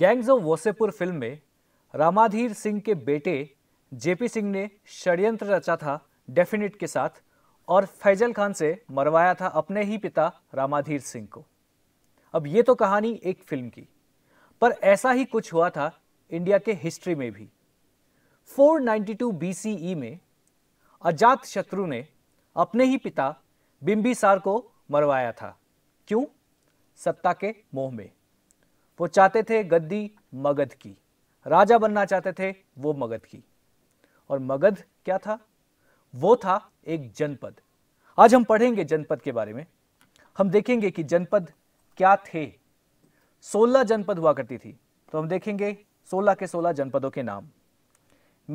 Gangs of वोसेपुर film में रामाधीर सिंह के बेटे जेपी सिंह ने षड्यंत्र रचा था डेफिनेट के साथ और फैजल खान से मरवाया था अपने ही पिता रामाधीर सिंह को अब ये तो कहानी एक फिल्म की पर ऐसा ही कुछ हुआ था इंडिया के हिस्ट्री में भी 492 बीसीई e में अजात शत्रु ने अपने ही पिता बिम्बिसार को मरवाया था क्यों सत्ता के मोह में वो चाहते थे गद्दी मगध की राजा बनना चाहते थे वो मगध की और मगध क्या था वो था एक जनपद आज हम पढ़ेंगे जनपद के बारे में हम देखेंगे कि जनपद क्या थे सोलह जनपद हुआ करती थी तो हम देखेंगे सोलह के सोलह जनपदों के नाम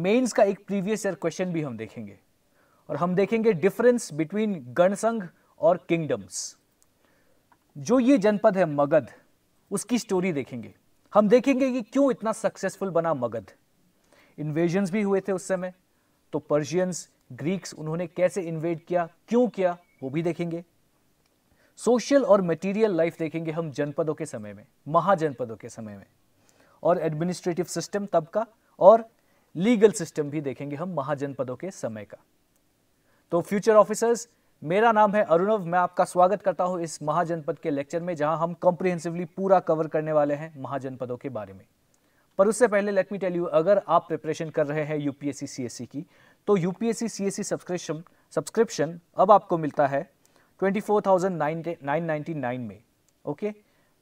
मेंस का एक प्रीवियस ईयर क्वेश्चन भी हम देखेंगे और हम देखेंगे डिफरेंस बिटवीन गणसंघ और किंगडम्स जो ये जनपद है मगध उसकी स्टोरी देखेंगे हम देखेंगे कि क्यों इतना सक्सेसफुल बना मगध इन्वेजन्स भी हुए थे उस समय तो पर्शियंस ग्रीक्स उन्होंने कैसे इन्वेड किया क्यों किया वो भी देखेंगे सोशल और मटेरियल लाइफ देखेंगे हम जनपदों के समय में महाजनपदों के समय में और एडमिनिस्ट्रेटिव सिस्टम तब का और लीगल सिस्टम भी देखेंगे हम महाजनपदों के समय का तो फ्यूचर ऑफिसर्स मेरा नाम है अरुणव मैं आपका स्वागत करता हूं इस महाजनपद के लेक्चर में जहां हम कॉम्प्रिहेंसिवली पूरा कवर करने वाले हैं महाजनपदों के बारे में पर उससे पहले लेट मी टेल यू अगर आप प्रिपरेशन कर रहे हैं यूपीएससी सीएससी e की तो यूपीएससी सीएससी सब्सक्रिप्शन सब्सक्रिप्शन अब आपको मिलता है नाइन में okay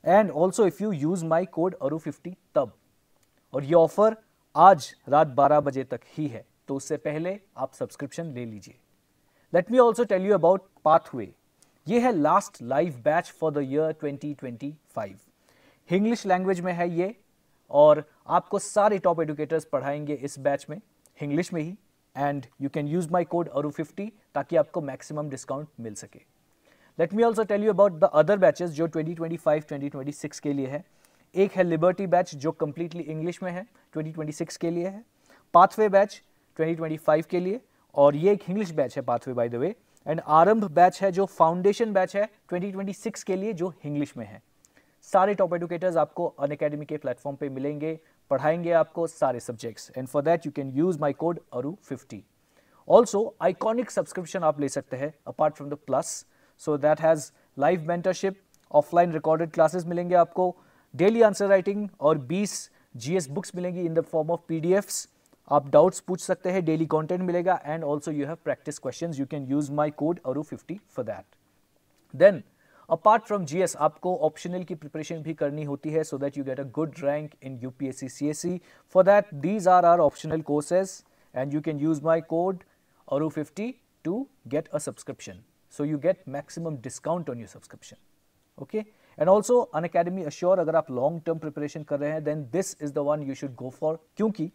and also if you use my code Aru fifty तब और ये ऑफ़र आज रात 12 बजे तक ही है तो उससे पहले आप सब्सक्रिप्शन ले लीजिए let me also tell you about pathway ये है last live batch for the year 2025 Hinglish language में है ये और आपको सारे टॉप एडुकेटर्स पढ़ाएंगे इस बैच में इंग्लिश में ही and you can use my code Aru fifty ताकि आपको मैक्सिमम डिस्काउंट मिल सके let me also tell you about the other batches जो 2025 2026 के लिए है एक है लिबर्टी बैच जो कम्प्लीटली इंग्लिश में है 2026 के लिए है पाथवे बैच 2025 के लिए और ये एक इंग्लिश बैच है pathway by the way and Aarambh batch है जो फाउंडेशन बैच है 2026 के लिए जो इंग्लिश में है सारे टॉप एडुकेटर्स आपको अन अकेडमी के प्लेटफॉर्म पे मिलेंगे पढ़ाएंगे आपको सारे subjects and for that you can use my code Aru fifty also iconic subscription आप ले सकते हैं apart from the plus so that has live mentorship offline recorded classes मिलेंगे आपको डेली आंसर राइटिंग और 20 जीएस बुक्स मिलेंगी in the form of PDFs आप doubts पूछ सकते हैं डेली कंटेंट मिलेगा and also you have practice question you can use my code Aru fifty for that then apart from GS आपको optional की preparation भी करनी होती है so that you get a good rank in UPSC CSC for that these are are optional courses and you can use my code और fifty to get a subscription so you get maximum discount on your subscription okay and also Unacademy assure अगर आप long term preparation कर रहे हैं then this is the one you should go for क्योंकि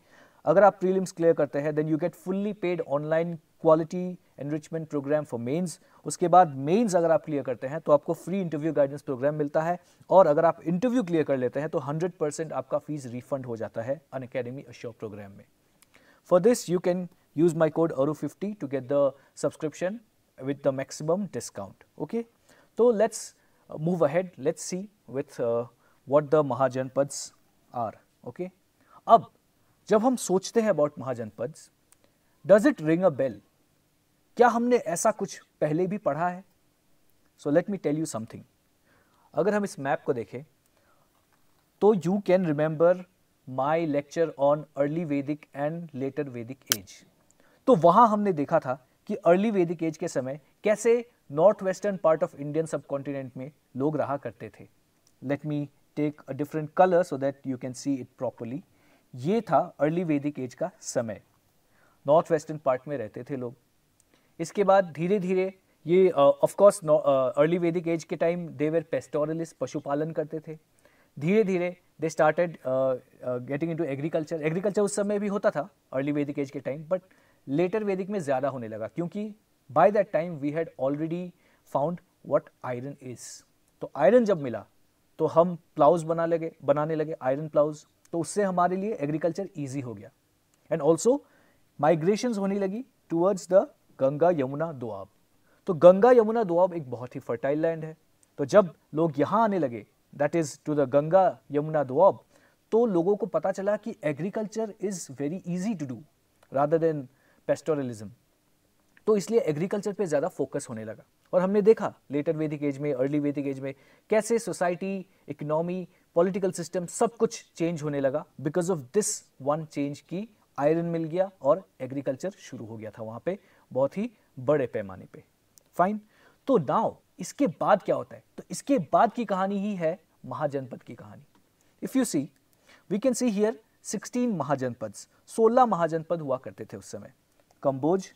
अगर आप prelims clear करते हैं then you get fully paid online quality enrichment program for mains उसके बाद मेंस अगर आप क्लियर करते हैं तो आपको फ्री इंटरव्यू गाइडेंस प्रोग्राम मिलता है और अगर आप इंटरव्यू क्लियर कर लेते हैं तो 100 परसेंट आपका फीस रिफंड हो जाता है अन अकेडमी अश्योर प्रोग्राम में for this you can use my code Aru fifty to get the subscription with the maximum discount okay तो let's move ahead let's see with what the Mahajanapadas are okay अब जब हम सोचते हैं about Mahajanapada does it ring a bell क्या हमने ऐसा कुछ पहले भी पढ़ा है so let me tell you something अगर हम इस मैप को देखें तो you can remember my lecture on early Vedic and later Vedic age तो वहां हमने देखा था कि अर्ली वेदिक एज के समय कैसे north western part of Indian subcontinent में लोग रहा करते थे let me take a different colour so that you can see it properly ये था अर्ली वैदिक एज का समय नॉर्थ वेस्टर्न पार्ट में रहते थे लोग इसके बाद धीरे धीरे ये ऑफकोर्स अर्ली वैदिक एज के टाइम देवर पेस्टोरलिस्ट पशुपालन करते थे धीरे धीरे they started getting into agriculture agriculture उस समय भी होता था अर्ली वैदिक एज के टाइम बट लेटर वैदिक में ज़्यादा होने लगा क्योंकि by that time we had already found what iron is तो आयरन जब मिला तो हम प्लाउज बना लगे बनाने लगे आयरन प्लाउज तो उससे हमारे लिए एग्रीकल्चर ईजी हो गया एंड ऑल्सो माइग्रेशन होने लगी टूवर्ड्स द गंगा यमुना दुआब तो गंगा यमुना दुआब एक बहुत ही फर्टाइल लैंड है तो जब लोग यहाँ आने लगे that is to the Ganga Yamuna Doab तो लोगों को पता चला कि agriculture is very easy to do rather than pastoralism तो इसलिए एग्रीकल्चर पे ज़्यादा फोकस होने लगा और हमने देखा लेटर वैदिक एज में अर्ली वैदिक एज में कैसे सोसाइटी इकनॉमी पॉलिटिकल सिस्टम सब कुछ चेंज होने लगा because of this one change की आयरन मिल गया और एग्रीकल्चर शुरू हो गया था वहां पे बहुत ही बड़े पैमाने पे फाइन तो नाउ इसके बाद क्या होता है तो इसके बाद की कहानी ही है महाजनपद की कहानी if you see we can see here 16 Mahajanapada 16 Mahajanapada हुआ करते थे उस समय कंबोज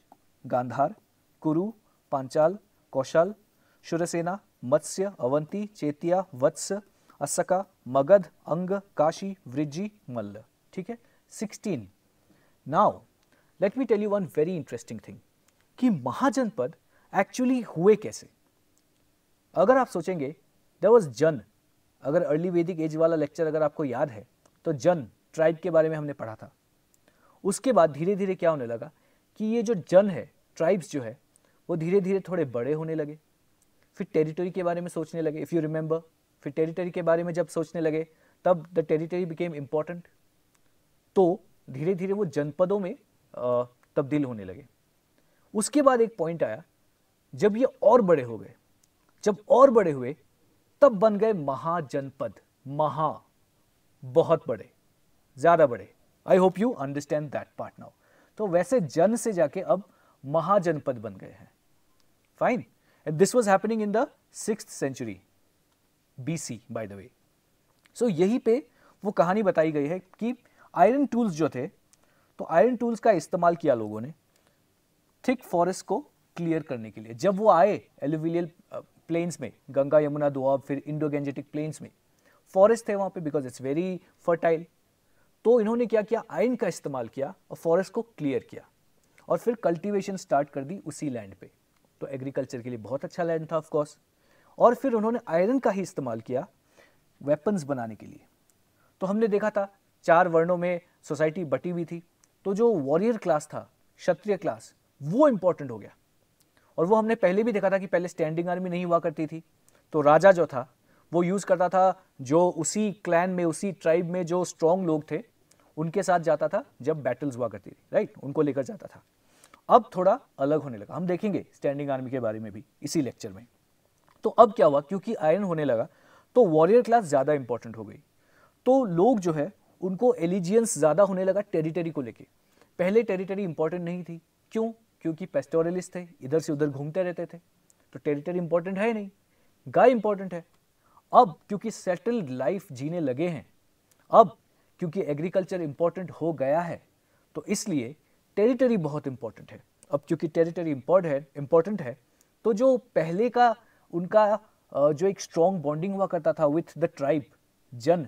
गांधार कुरु पांचाल कौशल शुरसेना मत्स्य अवंती चेतिया वत्स असका मगध अंग काशी वृजी मल्ल ठीक है sixteen now let me tell you one very interesting thing कि महाजनपद एक्चुअली हुए कैसे अगर आप सोचेंगे द वॉज जन अगर अर्ली वैदिक एज वाला लेक्चर अगर आपको याद है तो जन ट्राइब के बारे में हमने पढ़ा था उसके बाद धीरे धीरे क्या होने लगा कि ये जो जन है ट्राइब्स जो है वो धीरे धीरे थोड़े बड़े होने लगे फिर टेरिटरी के बारे में सोचने लगे इफ़ यू रिमेंबर फिर टेरिटरी के बारे में जब सोचने लगे तब द टेरिटरी बिकेम इम्पॉर्टेंट तो धीरे धीरे वो जनपदों में तब्दील होने लगे उसके बाद एक पॉइंट आया जब ये और बड़े हो गए जब और बड़े हुए तब बन गए महाजनपद महा बहुत बड़े ज़्यादा बड़े I hope you understand that part now तो वैसे जन से जाके अब महाजनपद बन गए हैं fine this was happening in the six century BC by the way. So so, यही पे वो कहानी बताई गई है कि आयरन टूल्स जो थे तो आयरन टूल्स का इस्तेमाल किया लोगों ने थिक फॉरेस्ट को क्लियर करने के लिए जब वो आए एलुविलियल प्लेन्स uh, में गंगा यमुना दुआब फिर इंडो गेंजेटिक प्लेन्स में फॉरेस्ट थे वहाँ पे बिकॉज इट्स वेरी फर्टाइल तो इन्होंने क्या किया आयरन का इस्तेमाल किया और फॉरेस्ट को क्लियर किया और फिर कल्टीवेशन स्टार्ट कर दी उसी लैंड पे तो एग्रीकल्चर के लिए बहुत अच्छा लैंड था ऑफकोर्स और फिर उन्होंने आयरन का ही इस्तेमाल किया वेपन्स बनाने के लिए तो हमने देखा था चार वर्णों में सोसाइटी बटी हुई थी तो जो वॉरियर क्लास था क्षत्रिय क्लास वो इंपॉर्टेंट हो गया और वो हमने पहले भी देखा था कि पहले स्टैंडिंग आर्मी नहीं हुआ करती थी तो राजा जो था वो यूज़ करता था जो उसी क्लैन में उसी ट्राइब में जो स्ट्रांग लोग थे उनके साथ जाता था जब बैटल्स हुआ करती थी राइट उनको लेकर जाता था अब थोड़ा अलग होने लगा हम देखेंगे स्टैंडिंग आर्मी के बारे में भी इसी लेक्चर में तो अब क्या हुआ क्योंकि आयरन होने लगा तो वॉरियर क्लास ज़्यादा इंपॉर्टेंट हो गई तो लोग जो है उनको एलिजियंस ज़्यादा होने लगा टेरिटरी को लेके पहले टेरिटरी इंपॉर्टेंट नहीं थी क्यों क्योंकि पेस्टोरलिस्ट थे इधर से उधर घूमते रहते थे तो टेरिटरी इंपॉर्टेंट है नहीं गाय इंपॉर्टेंट है अब क्योंकि सेटल्ड लाइफ जीने लगे हैं अब क्योंकि एग्रीकल्चर इंपॉर्टेंट हो गया है तो इसलिए टेरिटरी बहुत इंपॉर्टेंट है अब क्योंकि टेरिटरी इंपॉर्ट है इंपॉर्टेंट है तो जो पहले का उनका जो एक स्ट्रॉन्ग बॉन्डिंग हुआ करता था विथ द ट्राइब जन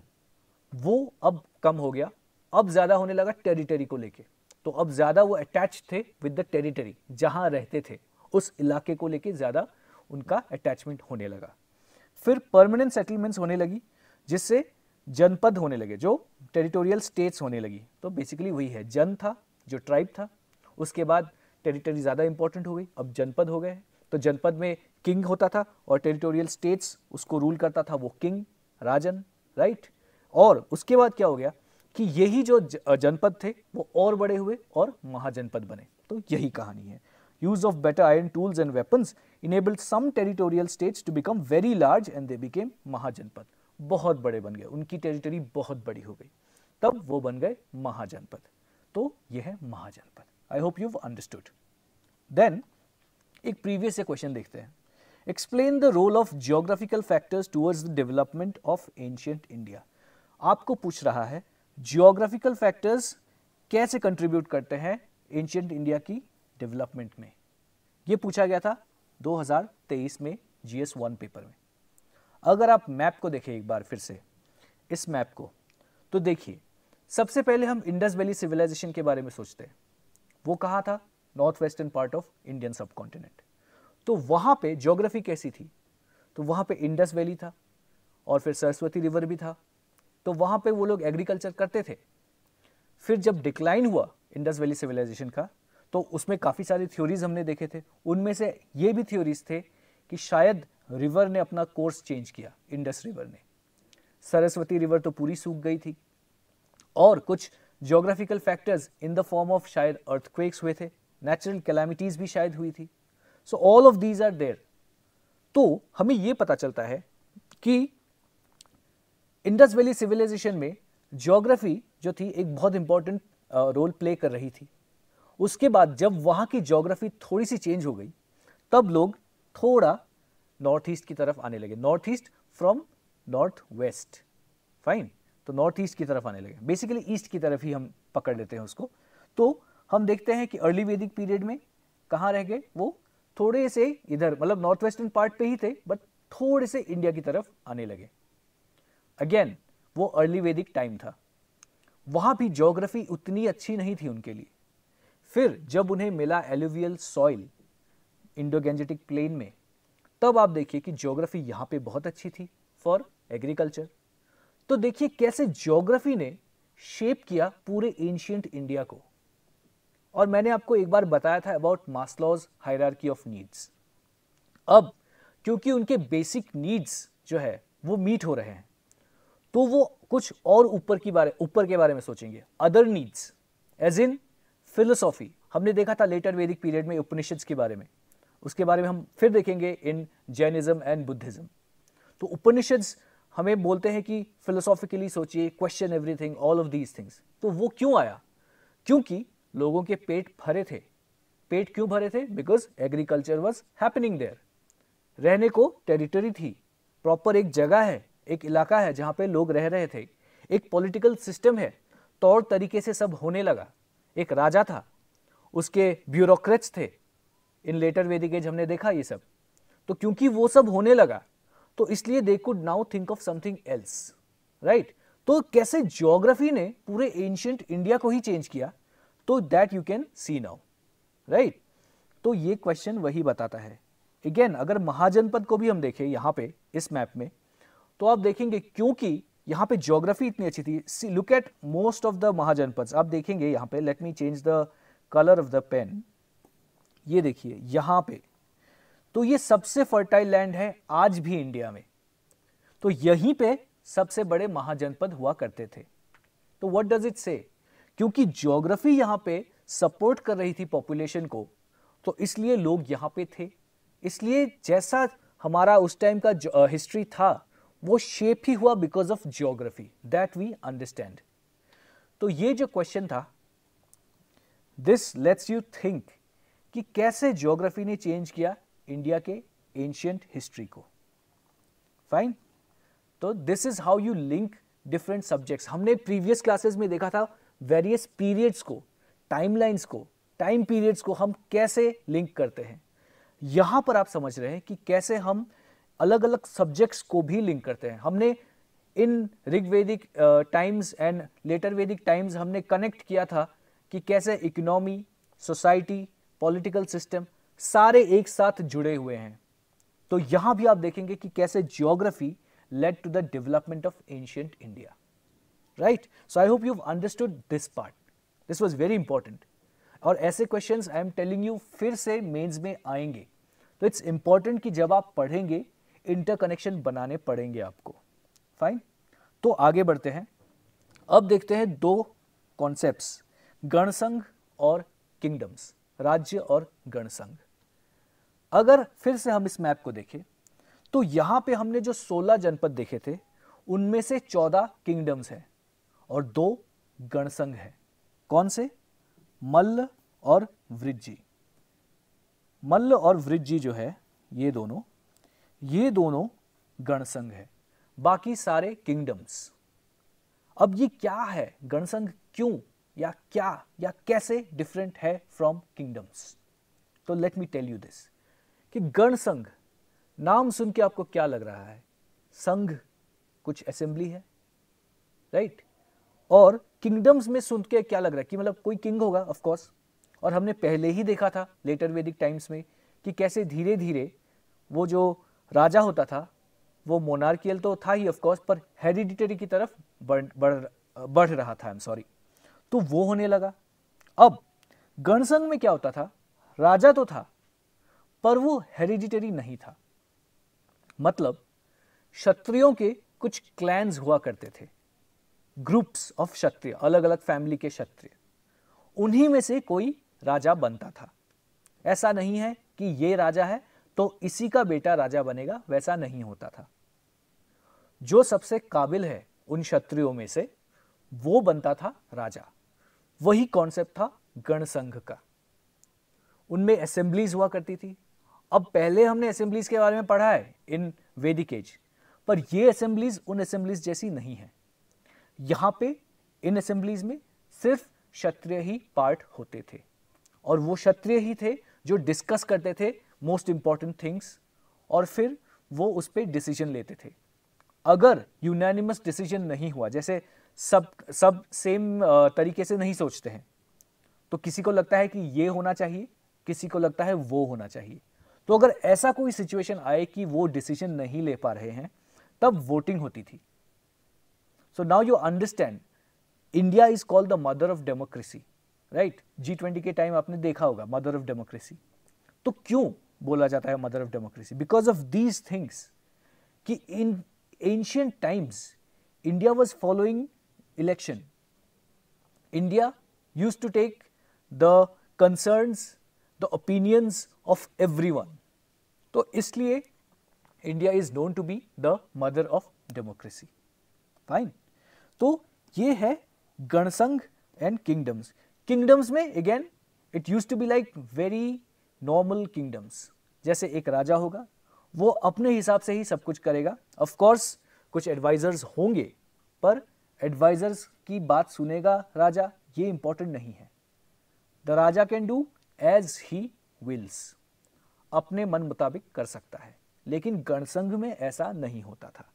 वो अब कम हो गया अब ज़्यादा होने लगा टेरिटरी को लेके तो अब ज़्यादा वो अटैच थे विद द टेरिटरी जहां रहते थे उस इलाके को लेके ज़्यादा उनका अटैचमेंट होने लगा फिर परमानेंट सेटलमेंट्स होने लगी जिससे जनपद होने लगे जो टेरिटोरियल स्टेट्स होने लगी तो बेसिकली वही है जन था जो ट्राइब था उसके बाद टेरिटरी ज़्यादा इंपॉर्टेंट हो गई अब जनपद हो गए तो जनपद में किंग होता था और टेरिटोरियल स्टेट्स उसको रूल करता था वो किंग राजन राइट और उसके बाद क्या हो गया कि यही जो जनपद थे वो और बड़े हुए और महाजनपद बने तो यही कहानी है use of better iron tools and weapons enabled some territorial states to become very large and they became mahajanapada बहुत बड़े बन गए उनकी टेरिटरी बहुत बड़ी हो गई तब वो बन गए महाजनपद तो यह है mahajanapada I hope you understood then एक प्रीवियस क्वेश्चन देखते हैं explain the role of geographical factors towards the development of ancient India आपको पूछ रहा है जियोग्राफिकल फैक्टर्स कैसे कंट्रीब्यूट करते हैं एंशियंट इंडिया की डेवलपमेंट में यह पूछा गया था 2023 में जीएस वन पेपर में अगर आप मैप को देखें एक बार फिर से इस मैप को तो देखिए सबसे पहले हम इंडस वैली सिविलाइजेशन के बारे में सोचते हैं वो कहा था north western part of Indian subcontinent तो वहाँ पे जोग्राफी कैसी थी तो वहाँ पे इंडस वैली था और फिर सरस्वती रिवर भी था तो वहाँ पे वो लोग एग्रीकल्चर करते थे फिर जब डिक्लाइन हुआ इंडस वैली सिविलाइजेशन का तो उसमें काफ़ी सारी थ्योरीज हमने देखे थे उनमें से ये भी थ्योरीज थे कि शायद रिवर ने अपना कोर्स चेंज किया इंडस रिवर ने सरस्वती रिवर तो पूरी सूख गई थी और कुछ geographical factors in the form of शायद अर्थक्वेक्स हुए थे नेचुरल कैलामिटीज़ भी शायद हुई थी so all of these are there तो हमें यह पता चलता है कि इंडस वैली सिविलाइजेशन में ज्योग्राफी जो थी एक बहुत इंपॉर्टेंट रोल प्ले कर रही थी उसके बाद जब वहां की ज्योग्राफी थोड़ी सी चेंज हो गई तब लोग थोड़ा नॉर्थ ईस्ट की तरफ आने लगे north east from north west fine तो नॉर्थ ईस्ट की तरफ आने लगे बेसिकली ईस्ट की तरफ ही हम पकड़ लेते हैं उसको तो हम देखते हैं कि अर्ली वैदिक पीरियड में कहाँ रह गए वो थोड़े से इधर मतलब नॉर्थ वेस्टर्न पार्ट पे ही थे बट थोड़े से इंडिया की तरफ आने लगे अगेन वो अर्ली वैदिक टाइम था वहाँ भी जोग्राफी उतनी अच्छी नहीं थी उनके लिए फिर जब उन्हें मिला एलुवियल सॉइल इंडोगेंजेटिक प्लेन में तब आप देखिए कि ज्योग्राफी यहाँ पे बहुत अच्छी थी फॉर एग्रीकल्चर तो देखिए कैसे ज्योग्राफी ने शेप किया पूरे एंशियंट इंडिया को और मैंने आपको एक बार बताया था about Maslow's hierarchy of needs अब क्योंकि उनके बेसिक नीड्स जो है वो मीट हो रहे हैं तो वो कुछ और ऊपर की बारे ऊपर के बारे में सोचेंगे other needs as in philosophy हमने देखा था लेटर वैदिक पीरियड में उपनिषद के बारे में उसके बारे में हम फिर देखेंगे इन जैनिज्म एंड बुद्धिज्म तो उपनिषद हमें बोलते हैं कि फिलोसॉफिकली सोचिए question everything all of these things तो वो क्यों आया क्योंकि लोगों के पेट भरे थे पेट क्यों भरे थे because agriculture was happening there रहने को टेरिटरी थी प्रॉपर एक जगह है एक इलाका है जहाँ पे लोग रह रहे थे एक पॉलिटिकल सिस्टम है तौर तरीके से सब होने लगा एक राजा था उसके ब्यूरोक्रेट्स थे इन लेटर वैदिक एज हमने देखा ये सब तो क्योंकि वो सब होने लगा तो इसलिए they could now think of something else right तो कैसे ज्योग्राफी ने पूरे एंशियंट इंडिया को ही चेंज किया तो that you can see now right तो ये क्वेश्चन वही बताता है अगेन अगर महाजनपद को भी हम देखें यहां पे इस मैप में तो आप देखेंगे क्योंकि यहां पे ज्योग्राफी इतनी अच्छी थी see look at most of the mahajanapada आप देखेंगे यहां पे let me change the colour of the pen ये देखिए यहां पे तो ये सबसे फर्टाइल लैंड है आज भी इंडिया में तो यहीं पे सबसे बड़े महाजनपद हुआ करते थे तो व्हाट डज इट से क्योंकि ज्योग्राफी यहाँ पे सपोर्ट कर रही थी पॉपुलेशन को तो इसलिए लोग यहाँ पे थे इसलिए जैसा हमारा उस टाइम का हिस्ट्री था वो शेप ही हुआ because of geography that we understand तो ये जो क्वेश्चन था दिस लेट्स यू थिंक कि कैसे जियोग्राफी ने चेंज किया इंडिया के एंशियंट हिस्ट्री को फाइन तो this is how you link different subjects हमने प्रीवियस क्लासेस में देखा था वेरियस पीरियड्स को टाइमलाइंस को टाइम पीरियड्स को हम कैसे लिंक करते हैं यहां पर आप समझ रहे हैं कि कैसे हम अलग अलग सब्जेक्ट्स को भी लिंक करते हैं हमने in Rigvedic times and later Vedic times हमने कनेक्ट किया था कि कैसे इकोनॉमी सोसाइटी पॉलिटिकल सिस्टम सारे एक साथ जुड़े हुए हैं तो यहाँ भी आप देखेंगे कि कैसे geography led to the development of ancient India right? So I hope you've understood this part. This was very important. और ऐसे question I am telling you फिर से मेन्स में आएंगे तो इट्स इंपॉर्टेंट कि जब आप पढ़ेंगे इंटरकनेक्शन बनाने पड़ेंगे आपको फाइन तो आगे बढ़ते हैं अब देखते हैं दो कॉन्सेप्ट गणसंघ और किंगडम्स राज्य और गणसंघ अगर फिर से हम इस मैप को देखें तो यहां पे हमने जो 16 जनपद देखे थे उनमें से 14 किंगडम्स हैं और दो गणसंघ हैं कौन से मल्ल और वृज्जी मल्ल और वृज्जी जो है ये दोनों ये दोनों गणसंघ है बाकी सारे किंगडम्स अब ये क्या है गणसंघ क्यों या क्या या कैसे डिफरेंट है फ्रॉम किंगडम्स तो let me tell you this कि गणसंघ नाम सुन के आपको क्या लग रहा है संघ कुछ असेंबली है राइट और किंगडम्स में सुन के क्या लग रहा है कि मतलब कोई किंग होगा ऑफ कोर्स और हमने पहले ही देखा था लेटर वैदिक टाइम्स में कि कैसे धीरे धीरे वो जो राजा होता था वो मोनार्कियल तो था ही ऑफ कोर्स पर हेरिडिटरी की तरफ बढ़ बढ़ बढ़ रहा था आई एम सॉरी तो वो होने लगा अब गणसंघ में क्या होता था राजा तो था पर वो हेरिडिटरी नहीं था मतलब क्षत्रियों के कुछ क्लैंस हुआ करते थे ग्रुप्स ऑफ क्षत्रिय अलग अलग फैमिली के क्षत्रिय उन्हीं में से कोई राजा बनता था ऐसा नहीं है कि ये राजा है तो इसी का बेटा राजा बनेगा वैसा नहीं होता था जो सबसे काबिल है उन क्षत्रियो में से वो बनता था राजा वही कॉन्सेप्ट था गणसंघ का उनमें असेंबलीज हुआ करती थी अब पहले हमने असेंबलीज के बारे में पढ़ा है इन वेदिकेज पर ये असेंबलीज उन असेंबलीज जैसी नहीं है यहां पे इन असेंबलीज में सिर्फ क्षत्रिय ही पार्ट होते थे और वो क्षत्रिय ही थे जो डिस्कस करते थे मोस्ट इंपॉर्टेंट थिंग्स और फिर वो उस पर डिसीजन लेते थे अगर यूनानिमस डिसीजन नहीं हुआ जैसे सब सब सेम तरीके से नहीं सोचते हैं तो किसी को लगता है कि ये होना चाहिए किसी को लगता है वो होना चाहिए तो अगर ऐसा कोई सिचुएशन आए कि वो डिसीजन नहीं ले पा रहे हैं तब वोटिंग होती थी So now you understand India is called the mother of democracy, right? G20 के टाइम आपने देखा होगा mother of democracy. तो क्यों बोला जाता है mother of democracy? Because of these things कि in ancient times India was following election. India used to take the concerns, the opinions of everyone. तो इसलिए India is known to be the mother of democracy. Fine. तो ये है ganasangha and kingdoms kingdoms में again it use to be like very normal kingdoms जैसे एक राजा होगा वो अपने हिसाब से ही सब कुछ करेगा ऑफ कोर्स कुछ एडवाइजर्स होंगे पर एडवाइजर्स की बात सुनेगा राजा ये इंपॉर्टेंट नहीं है the raja can do as he wills अपने मन मुताबिक कर सकता है लेकिन गणसंघ में ऐसा नहीं होता था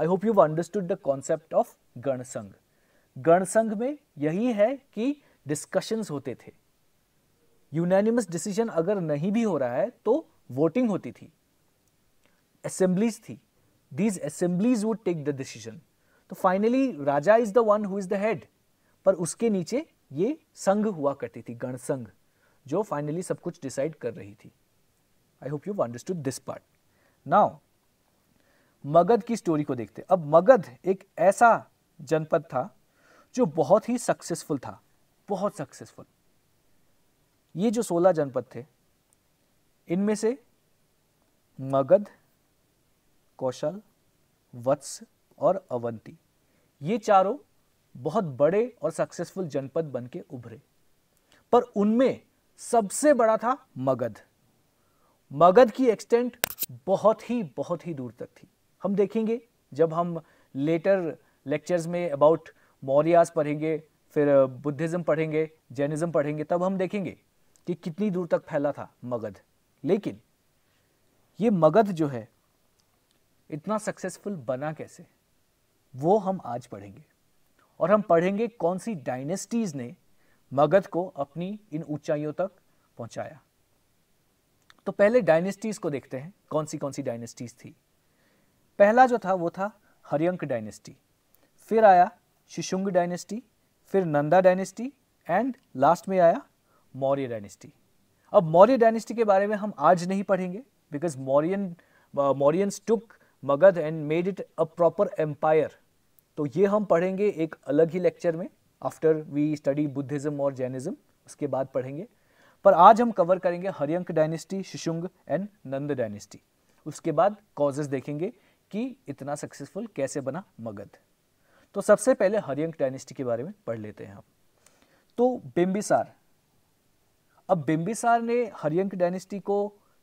I hope you understood the concept of ganasangha ganasangha में यही है कि डिस्कशंस होते थे यूनैनिमस डिसीजन अगर नहीं भी हो रहा है तो वोटिंग होती थी असेंबलीज थी these assemblies would take the decision तो finally raja is the one who is the head पर उसके नीचे ये संघ हुआ करती थी गणसंघ जो फाइनली सब कुछ डिसाइड कर रही थी I hope you understood this part now Magadha की स्टोरी को देखते अब मगध एक ऐसा जनपद था जो बहुत ही सक्सेसफुल था बहुत सक्सेसफुल ये जो सोलह जनपद थे इनमें से मगध कौशल वत्स और अवंती ये चारों बहुत बड़े और सक्सेसफुल जनपद बन के उभरे पर उनमें सबसे बड़ा था मगध मगध की एक्सटेंट बहुत ही बहुत ही दूर तक थी हम देखेंगे जब हम लेटर लेक्चर्स में अबाउट मौर्यास पढ़ेंगे फिर बुद्धिज़्म पढ़ेंगे जैनिज़्म पढ़ेंगे तब हम देखेंगे कि कितनी दूर तक फैला था मगध लेकिन ये मगध जो है इतना सक्सेसफुल बना कैसे वो हम आज पढ़ेंगे और हम पढ़ेंगे कौन सी डायनेस्टीज़ ने मगध को अपनी इन ऊंचाइयों तक पहुंचाया तो पहले डायनेस्टीज़ को देखते हैं कौन सी कौन सी डायनेस्टीज़ थी पहला जो था वो था हरियंक डायनेस्टी फिर आया शिशुंग डायनेस्टी फिर नंदा डायनेस्टी एंड लास्ट में आया मौर्य डायनेस्टी अब मौर्य डायनेस्टी के बारे में हम आज नहीं पढ़ेंगे because Mauryan Mauryans took Magadha and made it a proper empire तो ये हम पढ़ेंगे एक अलग ही लेक्चर में आफ्टर वी स्टडी बुद्धिज्म और जैनिज्म उसके बाद पढ़ेंगे पर आज हम कवर करेंगे Haryanka dynasty Shishunaga and Nanda dynasty उसके बाद कॉजेस देखेंगे कि इतना सक्सेसफुल कैसे बना मगध तो सबसे पहले हरियंक डायनेस्टी के बारे में पढ़ लेते हैं हम तो बिम्बिसार अब बिम्बिसार ने हरियंक डायनेस्टी को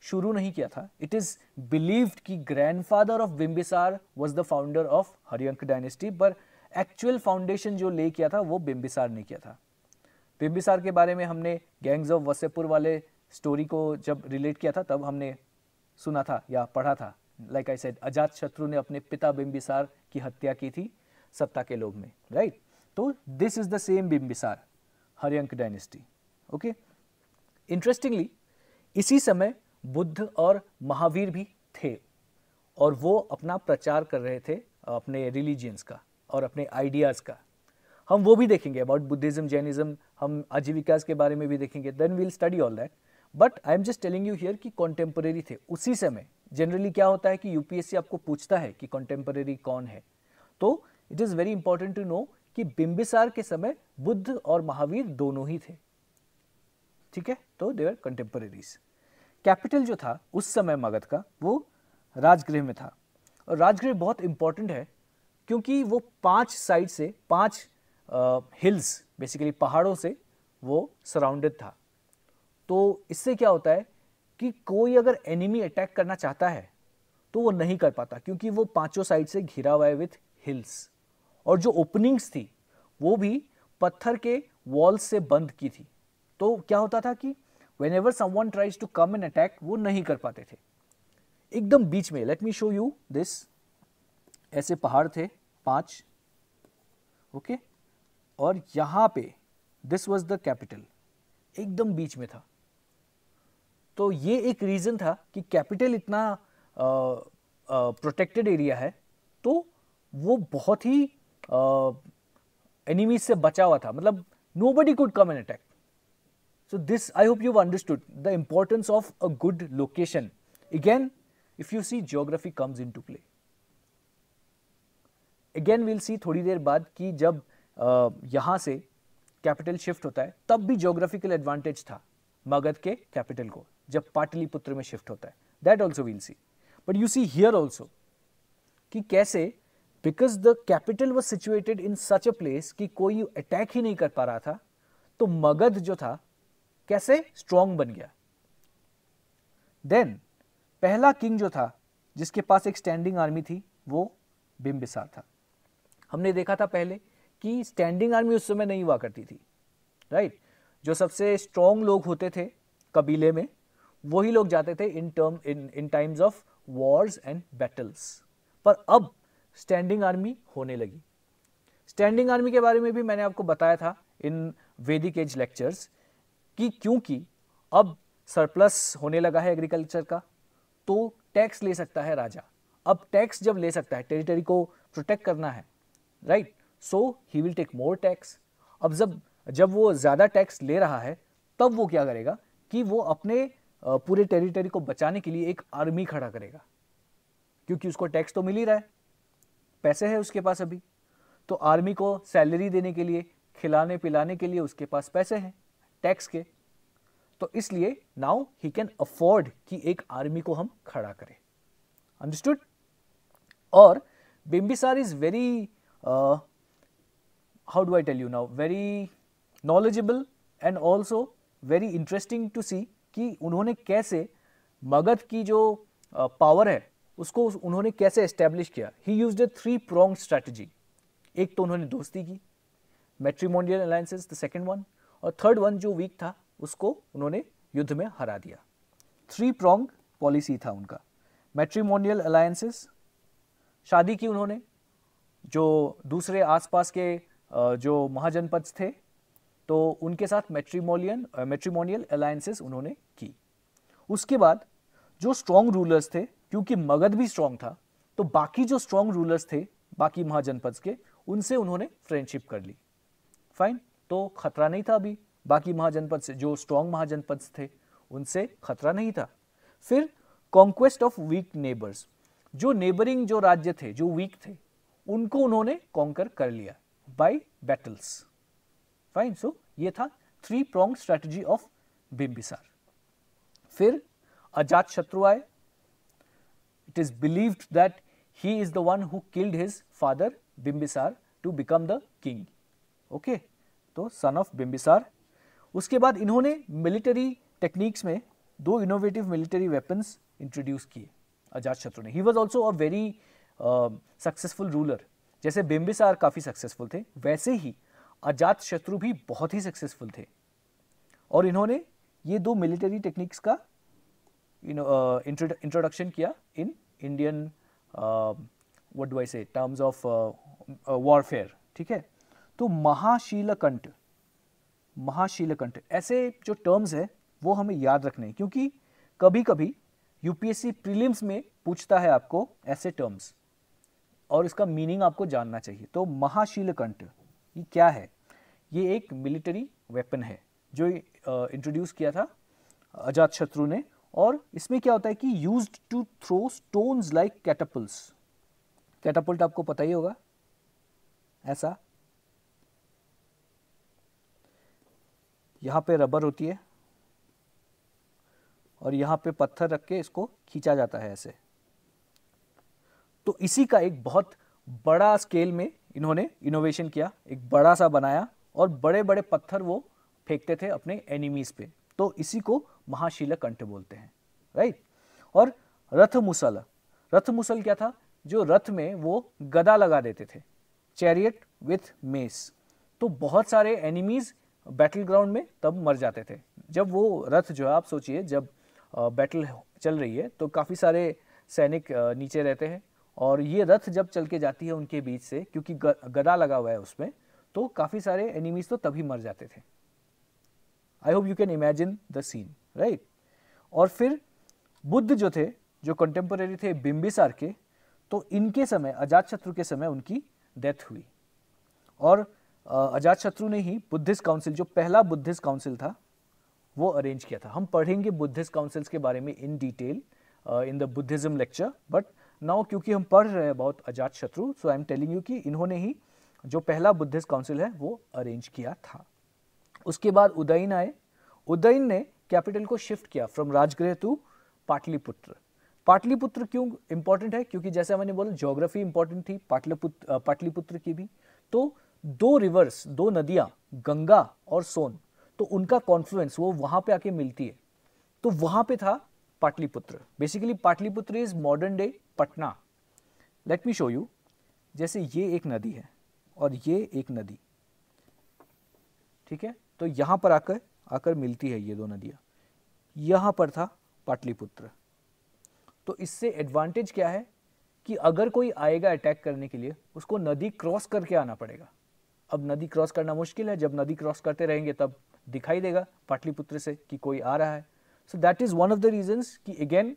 शुरू नहीं किया था इट इज बिलीव्ड कि grandfather of Bimbisara was the founder of Haryanka dynasty पर एक्चुअल फाउंडेशन जो ले किया था वो बिम्बिसार ने किया था बिम्बिसार के बारे में हमने गैंग्स ऑफ वसेपुर वाले स्टोरी को जब रिलेट किया था तब हमने सुना था या पढ़ा था लाइक आई सेड अजात शत्रु ने अपने पिता बिंबिसार की हत्या की थी सत्ता के लोभ में राइट right? तो this is the same Bimbisara Haryanka dynasty okay interestingly इसी समय बुद्ध और महावीर भी थे और वो अपना प्रचार कर रहे थे अपने रिलीजियंस का और अपने आइडियाज़ का हम वो भी देखेंगे अबाउट बुद्धिज्म जैनिज्म हम आजीविकास के बारे में भी देखेंगे then we'll study all that but I am just telling you here कि कॉन्टेम्परेरी थे उसी समय जनरली क्या होता है कि यूपीएससी आपको पूछता है कि कॉन्टेम्पररी कौन है तो it is very important to know कि बिम्बिसार के समय बुद्ध और महावीर दोनों ही थे ठीक है तो देवर कंटेम्पररीज कैपिटल जो था उस समय मगध का वो राजगृह में था और राजगृह बहुत इंपॉर्टेंट है क्योंकि वो पांच साइड से पांच हिल्स बेसिकली पहाड़ों से वो सराउंडेड था तो इससे क्या होता है कि कोई अगर एनिमी अटैक करना चाहता है तो वो नहीं कर पाता क्योंकि वो पांचों साइड से घिरा हुआ है विथ हिल्स और जो ओपनिंग्स थी वो भी पत्थर के वॉल्स से बंद की थी तो क्या होता था कि whenever someone tries to come an attack वो नहीं कर पाते थे एकदम बीच में let me show you this ऐसे पहाड़ थे पांच ओके okay? और यहां पे दिस वॉज द कैपिटल एकदम बीच में था तो ये एक रीज़न था कि कैपिटल इतना प्रोटेक्टेड एरिया है तो वो बहुत ही एनिमीज से बचा हुआ था मतलब nobody could come and attack so this I hope you understood the importance of a good location again if you see geography comes in to play again will see थोड़ी देर बाद कि जब यहां से कैपिटल शिफ्ट होता है तब भी ज्योग्राफिकल एडवांटेज था मगध के कैपिटल को जब पाटलिपुत्र में शिफ्ट होता है that also we'll see but you see here also कि कैसे because the capital was situated in such a place कि कोई अटैक ही नहीं कर पा रहा था तो मगध जो था कैसे स्ट्रॉन्ग बन गया देन पहला किंग जो था जिसके पास एक स्टैंडिंग आर्मी थी वो बिम्बिसार था हमने देखा था पहले कि स्टैंडिंग आर्मी उस समय नहीं हुआ करती थी राइट right? जो सबसे स्ट्रॉन्ग लोग होते थे कबीले में वही लोग जाते थे in term in in times of wars and battles पर अब स्टैंडिंग आर्मी होने लगी स्टैंडिंग आर्मी के बारे में भी मैंने आपको बताया था इन वेदिक एज लेक्चर्स कि क्योंकि अब सरप्लस होने लगा है एग्रीकल्चर का तो टैक्स ले सकता है राजा अब टैक्स जब ले सकता है टेरिटरी को प्रोटेक्ट करना है right so he will take more tax अब जब जब वो ज़्यादा टैक्स ले रहा है तब वो क्या करेगा कि वो अपने पूरे टेरिटरी को बचाने के लिए एक आर्मी खड़ा करेगा क्योंकि उसको टैक्स तो मिल ही रहा है पैसे है उसके पास अभी तो आर्मी को सैलरी देने के लिए खिलाने पिलाने के लिए उसके पास पैसे हैं टैक्स के तो इसलिए नाउ ही कैन अफोर्ड कि एक आर्मी को हम खड़ा करें अंडरस्टूड और Bimbisara is very how do I tell you now very knowledgeable and also very interesting to see कि उन्होंने कैसे मगध की जो पावर है उसको उन्होंने कैसे एस्टेब्लिश किया he use a three prong strategy एक तो उन्होंने दोस्ती की matrimonial alliances the second one और थर्ड वन जो वीक था उसको उन्होंने युद्ध में हरा दिया थ्री प्रोंग पॉलिसी था उनका मेट्रीमोनियल अलायंसेस शादी की उन्होंने जो दूसरे आसपास के जो महाजनपद थे तो उनके साथ मेट्रीमोलियन मेट्रीमोनियल अलायंसेस उन्होंने की उसके बाद जो स्ट्रॉन्ग रूलर्स थे क्योंकि मगध भी स्ट्रांग था तो बाकी जो स्ट्रांग रूलर्स थे बाकी महाजनपद के उनसे उन्होंने फ्रेंडशिप कर ली फाइन तो खतरा नहीं था अभी बाकी महाजनपद से जो स्ट्रांग महाजनपद थे उनसे खतरा नहीं था फिर कॉन्क्वेस्ट ऑफ वीक नेबर्स जो नेबरिंग जो राज्य थे जो वीक थे उनको उन्होंने कॉन्कर कर लिया बाई बैटल्स फाइन सो ये था three prong strategy of Bimbisara फिर अजात शत्रु आए it is believed that he is the one who killed his father Bimbisara to become the king okay तो सन ऑफ बिम्बिसार उसके बाद इन्होंने मिलिटरी टेक्निक्स में दो इनोवेटिव मिलिटरी वेपन्स इंट्रोड्यूस किए अजात शत्रु ने he was also a very successful ruler जैसे बिम्बिसार काफ़ी सक्सेसफुल थे वैसे ही अजात शत्रु भी बहुत ही सक्सेसफुल थे और इन्होंने ये दो मिलिट्री टेक्निक्स का इंट्रोडक्शन uh, किया in Indian what do I say terms of warfare ठीक है तो महाशीलकंट महाशीलकंठ ऐसे जो टर्म्स है वो हमें याद रखने हैं क्योंकि कभी कभी यूपीएससी प्रीलिम्स में पूछता है आपको ऐसे टर्म्स और इसका मीनिंग आपको जानना चाहिए तो महाशीलकंठ ये क्या है ये एक मिलिट्री वेपन है जो इंट्रोड्यूस किया था अजात शत्रु ने और इसमें क्या होता है कि use to throw stones like catapults catapult आपको पता ही होगा ऐसा यहां पे रबर होती है और यहां पे पत्थर रख के इसको खींचा जाता है ऐसे तो इसी का एक बहुत बड़ा स्केल में इन्होंने इनोवेशन किया एक बड़ा सा बनाया और बड़े बड़े पत्थर वो फेंकते थे अपने एनिमीज़ पे तो इसी को महाशिला कंठ बोलते हैं राइट और रथ मुसल रथ मुसल क्या था जो रथ में वो गदा लगा देते थे चैरियट विथ मेस तो बहुत सारे एनिमीज़ बैटल ग्राउंड में तब मर जाते थे जब वो रथ जो है आप सोचिए जब बैटल चल रही है तो काफ़ी सारे सैनिक नीचे रहते हैं और ये रथ जब चल के जाती है उनके बीच से क्योंकि गदा लगा हुआ है उसमें तो काफ़ी सारे एनिमीज तो तभी मर जाते थे I hope you can imagine the scene right और फिर बुद्ध जो थे जो कंटेम्प्रेरी थे बिम्बिसार के तो इनके समय अजात शत्रु के समय उनकी डेथ हुई और अजात शत्रु ने ही बुद्धिस्ट काउंसिल जो पहला बुद्धिस्ट काउंसिल था वो अरेंज किया था हम पढ़ेंगे बुद्धिस्ट काउंसिल्स के बारे में in detail in the Buddhism lecture but now क्योंकि हम पढ़ रहे हैं बहुत Ajatashatru so I am telling you कि इन्होंने ही जो पहला बुद्धिस्ट काउंसिल है वो अरेंज किया था उसके बाद उदयन आए उदयन ने कैपिटल को शिफ्ट किया फ्रॉम राजगृह टू पाटलिपुत्र पाटलिपुत्र क्यों इंपॉर्टेंट है क्योंकि जैसे मैंने बोला ज्योग्राफी इंपॉर्टेंट थी पाटलिपुत्र पाटलिपुत्र की भी तो दो रिवर्स दो नदियां गंगा और सोन तो उनका कॉन्फ्लुएंस वो वहां पे आके मिलती है तो वहां पे था Pataliputra basically Pataliputra is modern day Patna let me show you जैसे ये एक नदी है और ये एक नदी ठीक है तो यहां पर आकर आकर मिलती है ये दो नदियां यहाँ पर था पाटलिपुत्र तो इससे एडवांटेज क्या है कि अगर कोई आएगा अटैक करने के लिए उसको नदी क्रॉस करके आना पड़ेगा अब नदी क्रॉस करना मुश्किल है जब नदी क्रॉस करते रहेंगे तब दिखाई देगा पाटलिपुत्र से कि कोई आ रहा है so that is one of the reasons की अगेन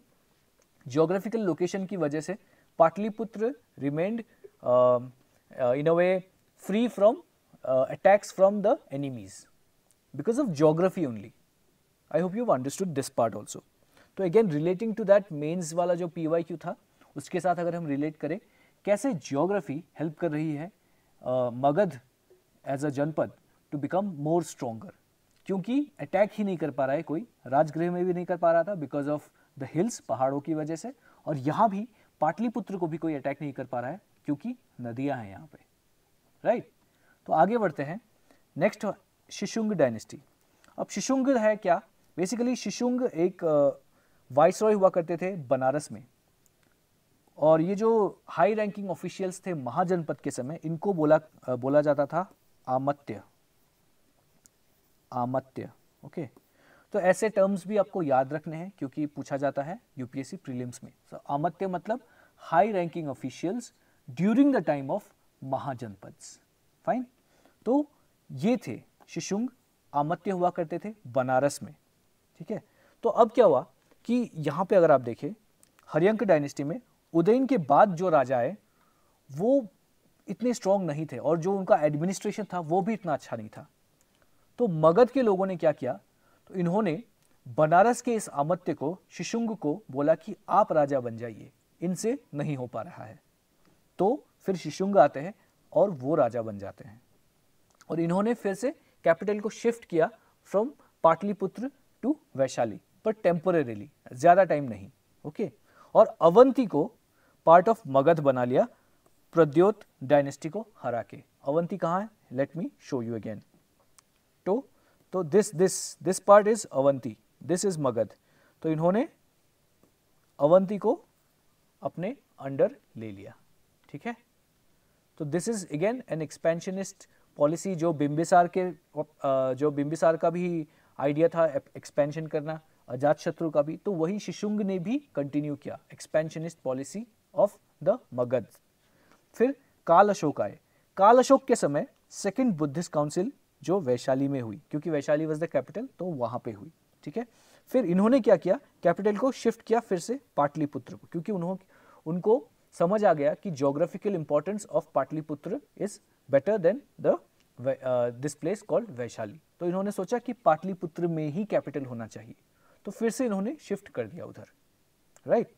जियोग्राफिकल लोकेशन की वजह से Pataliputra remained in a way free from attacks from the enemies because of geography only I hope you understood this part also तो again relating to that mains वाला जो P Y Q था उसके साथ अगर हम रिलेट करें कैसे जियोग्राफी हेल्प कर रही है uh, Magadh as a janapada to become more stronger क्योंकि अटैक ही नहीं कर पा रहा है कोई राजगृह में भी नहीं कर पा रहा था बिकॉज ऑफ द हिल्स पहाड़ों की वजह से और यहाँ भी पाटलिपुत्र को भी कोई अटैक नहीं कर पा रहा है क्योंकि नदियाँ हैं यहाँ पे राइट तो आगे बढ़ते हैं नेक्स्ट शिशुंग डायनेस्टी अब शिशुंग है क्या बेसिकली शिशुंग एक वाइस रॉय हुआ करते थे बनारस में और ये जो हाई रैंकिंग ऑफिशियल्स थे महाजनपद के समय इनको बोला बोला जाता था आमत्य आमत्य ओके तो ऐसे टर्म्स भी आपको याद रखने हैं क्योंकि पूछा जाता है यूपीएससी प्रीलिम्स में सो so, आमत्य मतलब high ranking officials during the time of mahajanapada fine तो ये थे शिशुंग आमत्य हुआ करते थे बनारस में ठीक है तो अब क्या हुआ कि यहाँ पे अगर आप देखें हरियंक डायनेस्टी में उदयन के बाद जो राजा आए वो इतने स्ट्रांग नहीं थे और जो उनका एडमिनिस्ट्रेशन था वो भी इतना अच्छा नहीं था तो मगध के लोगों ने क्या किया तो इन्होंने बनारस के इस अमत्य को शिशुंग को बोला कि आप राजा बन जाइए इनसे नहीं हो पा रहा है तो फिर शिशुंग आते हैं और वो राजा बन जाते हैं और इन्होंने फिर से कैपिटल को शिफ्ट किया फ्रॉम पाटलिपुत्र टू वैशाली पर टेम्पोरेली ज़्यादा टाइम नहीं ओके और अवंती को पार्ट ऑफ मगध बना लिया प्रद्योत डायनेस्टी को हरा के अवंती कहाँ है let me show you again तो this this this part is Avanti this is Magadha तो इन्होंने अवंती को अपने अंडर ले लिया ठीक है तो this is again an expansionist policy जो बिंबिसार के जो बिंबिसार का भी आइडिया था एक्सपेंशन करना अजात शत्रु का भी तो वही शिशुंग ने भी कंटिन्यू किया expansionist policy of the Magadha फिर काल अशोक आए काल अशोक के समय सेकेंड बुद्धिस्ट काउंसिल जो वैशाली में हुई क्योंकि वैशाली वॉज द कैपिटल तो वहां पे हुई ठीक है फिर इन्होंने क्या किया कैपिटल को शिफ्ट किया फिर से पाटलिपुत्र को क्योंकि उन्होंने उनको समझ आ गया कि geographical importance of Pataliputra is better than the this place called Vaishali तो इन्होंने सोचा कि पाटलिपुत्र में ही कैपिटल होना चाहिए तो फिर से इन्होंने शिफ्ट कर दिया उधर राइट right?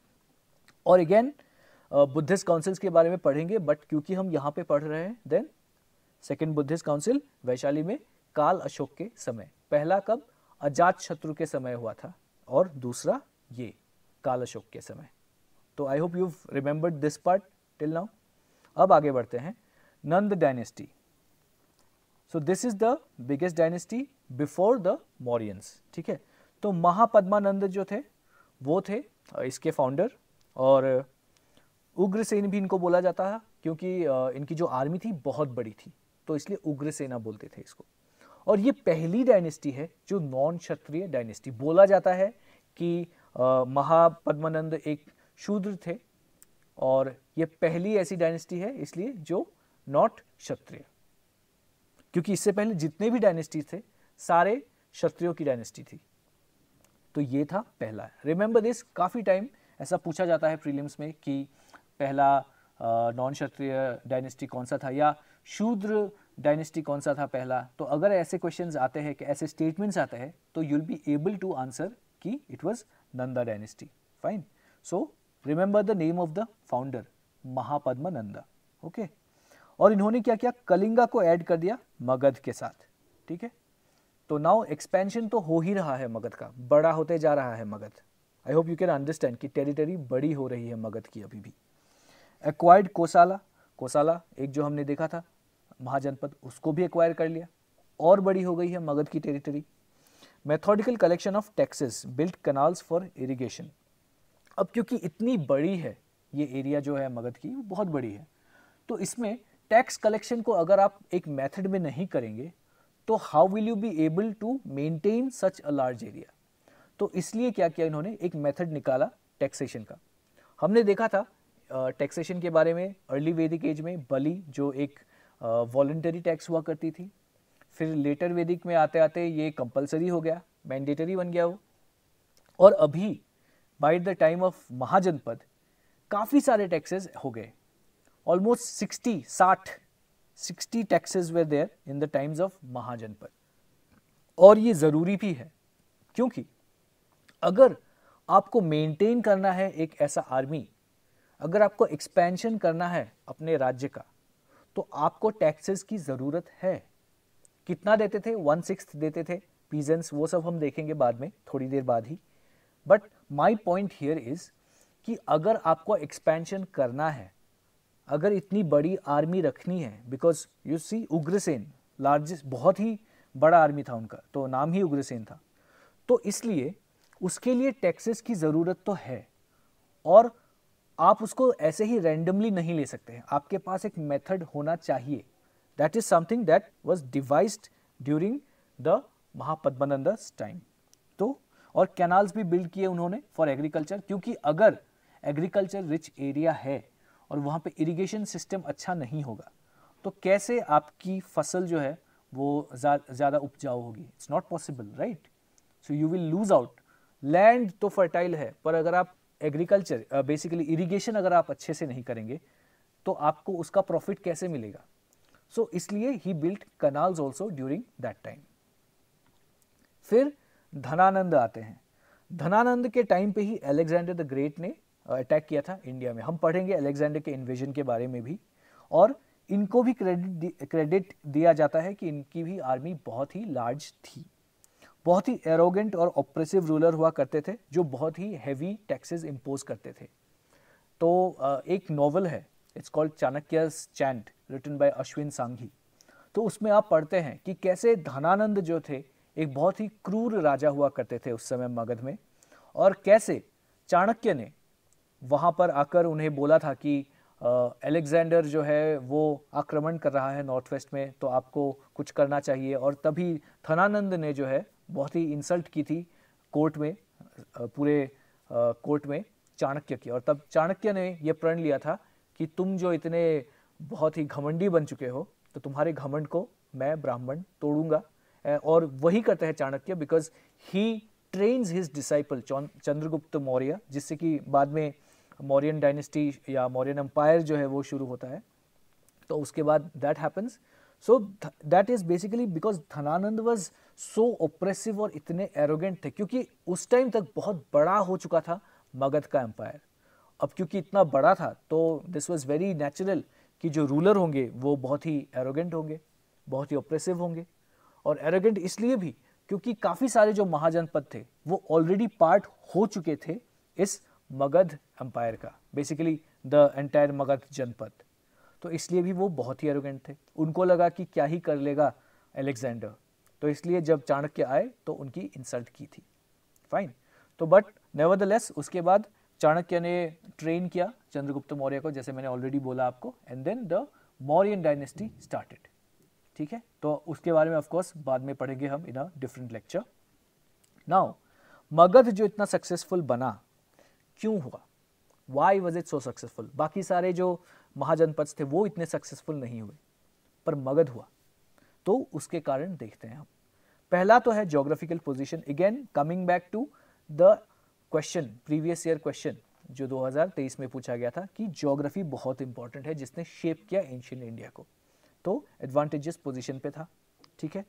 और अगेन बुद्धिस्ट काउंसिल्स के बारे में पढ़ेंगे बट क्योंकि हम यहाँ पे पढ़ रहे हैं then second Buddhist council Vaishali में काल अशोक के समय पहला कब अजात शत्रु के समय हुआ था और दूसरा ये काल अशोक के समय तो I hope you remembered this part till now अब आगे बढ़ते हैं Nanda dynasty so this is the biggest dynasty before the Mauryans ठीक है तो महापद्मानंद जो थे वो थे इसके फाउंडर और उग्रसेन भी इनको बोला जाता है क्योंकि इनकी जो आर्मी थी बहुत बड़ी थी तो इसलिए उग्रसेना बोलते थे इसको और ये पहली डायनेस्टी है जो नॉन क्षत्रिय डायनेस्टी बोला जाता है कि महापद्मानंद एक शूद्र थे और ये पहली ऐसी डायनेस्टी है इसलिए जो नॉट क्षत्रिय क्योंकि इससे पहले जितने भी डायनेस्टी थे सारे क्षत्रियों की डायनेस्टी थी तो ये था पहला रिमेंबर दिस काफ़ी टाइम ऐसा पूछा जाता है प्रीलिम्स में कि पहला नॉन क्षत्रिय डायनेस्टी कौन सा था या शूद्र डायनेस्टी कौन सा था पहला तो अगर ऐसे क्वेश्चन आते हैं कि ऐसे स्टेटमेंट्स आते हैं तो you'll be able to answer कि it was Nanda dynasty fine so remember the name of the founder Mahapadma Nanda okay और इन्होंने क्या किया कलिंगा को ऐड कर दिया मगध के साथ ठीक है तो नाउ एक्सपेंशन तो हो ही रहा है मगध का बड़ा होते जा रहा है Magadha I hope you can understand कि टेरिटरी बड़ी हो रही है मगध की अभी भी एक्वाइर्ड कोसाला कोसाला एक जो हमने देखा था महाजनपद उसको भी एक्वायर कर लिया और बड़ी हो गई है मगध की territory methodical collection of taxes built canals for irrigation अब क्योंकि इतनी बड़ी है ये एरिया जो है मगध की वो बहुत बड़ी है तो इसमें टैक्स कलेक्शन को अगर आप एक मेथड में नहीं करेंगे तो how will you be able to maintain such a large area तो इसलिए क्या किया इन्होंने एक मेथड निकाला टैक्सेशन का हमने देखा था टैक्सेशन के बारे में अर्ली वेदिक एज में बली जो एक uh, वॉल्टरी टैक्स हुआ करती थी फिर लेटर वैदिक में आते आते ये कंपलसरी हो गया मैंडेटरी बन गया वो और अभी by the time of mahajanapada काफ़ी सारे टैक्सेस हो गए ऑलमोस्ट सिक्सटी साठ sixty taxes were there in the times of mahajanapada और ये ज़रूरी भी है क्योंकि अगर आपको मेंटेन करना है एक ऐसा आर्मी अगर आपको एक्सपेंशन करना है अपने राज्य का तो आपको टैक्सेस की ज़रूरत है कितना देते थे वन सिक्स देते थे पीजेंस वो सब हम देखेंगे बाद में थोड़ी देर बाद ही but my point here is कि अगर आपको एक्सपेंशन करना है अगर इतनी बड़ी आर्मी रखनी है because you see Ugrasena largest बहुत ही बड़ा आर्मी था उनका तो नाम ही उग्रसेन था तो इसलिए उसके लिए टैक्सेस की ज़रूरत तो है और आप उसको ऐसे ही रैंडमली नहीं ले सकते हैं आपके पास एक मेथड होना चाहिए that is something that was devised during the Mahapadmananda's time तो और कैनाल्स भी बिल्ड किए उन्होंने फॉर एग्रीकल्चर क्योंकि अगर एग्रीकल्चर रिच एरिया है और वहाँ पे इरिगेशन सिस्टम अच्छा नहीं होगा तो कैसे आपकी फसल जो है वो ज़्यादा उपजाऊ होगी it's not possible right so you will lose out land तो फर्टाइल है पर अगर आप एग्रीकल्चर बेसिकली इरिगेशन अगर आप अच्छे से नहीं करेंगे तो आपको उसका प्रॉफिट कैसे मिलेगा सो so, इसलिए ही built canals also during that time फिर धनानंद आते हैं धनानंद के टाइम पे ही अलेक्जेंडर द ग्रेट ने अटैक uh, किया था इंडिया में हम पढ़ेंगे अलेक्जेंडर के इन्वेजन के बारे में भी और इनको भी क्रेडिट क्रेडिट दिया जाता है कि इनकी भी आर्मी बहुत ही लार्ज थी बहुत ही एरोगेंट और ऑप्रेसिव रूलर हुआ करते थे जो बहुत ही हैवी टैक्सेस इम्पोज करते थे तो एक नॉवल है it's called Chanakya chant written by Ashwin Sanghi तो उसमें आप पढ़ते हैं कि कैसे धनानंद जो थे एक बहुत ही क्रूर राजा हुआ करते थे उस समय मगध में और कैसे चाणक्य ने वहाँ पर आकर उन्हें बोला था कि एलेक्जेंडर जो है वो आक्रमण कर रहा है नॉर्थ वेस्ट में तो आपको कुछ करना चाहिए और तभी धनानंद ने जो है बहुत ही इंसल्ट की थी कोर्ट में पूरे कोर्ट में चाणक्य की और तब चाणक्य ने यह प्रण लिया था कि तुम जो इतने बहुत ही घमंडी बन चुके हो तो तुम्हारे घमंड को मैं ब्राह्मण तोड़ूंगा और वही करते हैं Chanakya because he trains his disciple Chandragupta Maurya जिससे कि बाद में मौर्यन डायनेस्टी या मौर्यन एम्पायर जो है वो शुरू होता है तो उसके बाद that happens so that is basically because Dhanananda was so oppressive और इतने एरोगेंट थे क्योंकि उस टाइम तक बहुत बड़ा हो चुका था मगध का एम्पायर अब क्योंकि इतना बड़ा था तो दिस वॉज वेरी नेचुरल कि जो रूलर होंगे वो बहुत ही एरोगेंट होंगे बहुत ही ओप्रेसिव होंगे और एरोगेंट इसलिए भी क्योंकि काफ़ी सारे जो महाजनपद थे वो ऑलरेडी पार्ट हो चुके थे इस मगध एम्पायर का basically the entire Magadha janapada तो इसलिए भी वो बहुत ही एरोगेंट थे उनको लगा कि क्या ही कर लेगा एलेक्जेंडर तो इसलिए जब चाणक्य आए तो उनकी इंसल्ट की थी फाइन तो बट नेवर उसके बाद चाणक्य ने ट्रेन किया चंद्रगुप्त मौर्य को जैसे मैंने ऑलरेडी बोला आपको and then the Mauryan dynasty started ठीक है तो उसके बारे में ऑफकोर्स बाद में पढ़ेंगे हम in a different lecture now Magadha जो इतना सक्सेसफुल बना क्यों हुआ why was it so successful बाकी सारे जो महाजनपद थे वो इतने सक्सेसफुल नहीं हुए पर मगध हुआ तो उसके कारण देखते हैं हम पहला तो है geographical position again coming back to the question previous year question जो 2023 में पूछा गया था कि जोग्राफी बहुत इंपॉर्टेंट है जिसने शेप किया एंशियंट इंडिया को तो एडवांटेजेस पोजीशन पे था ठीक है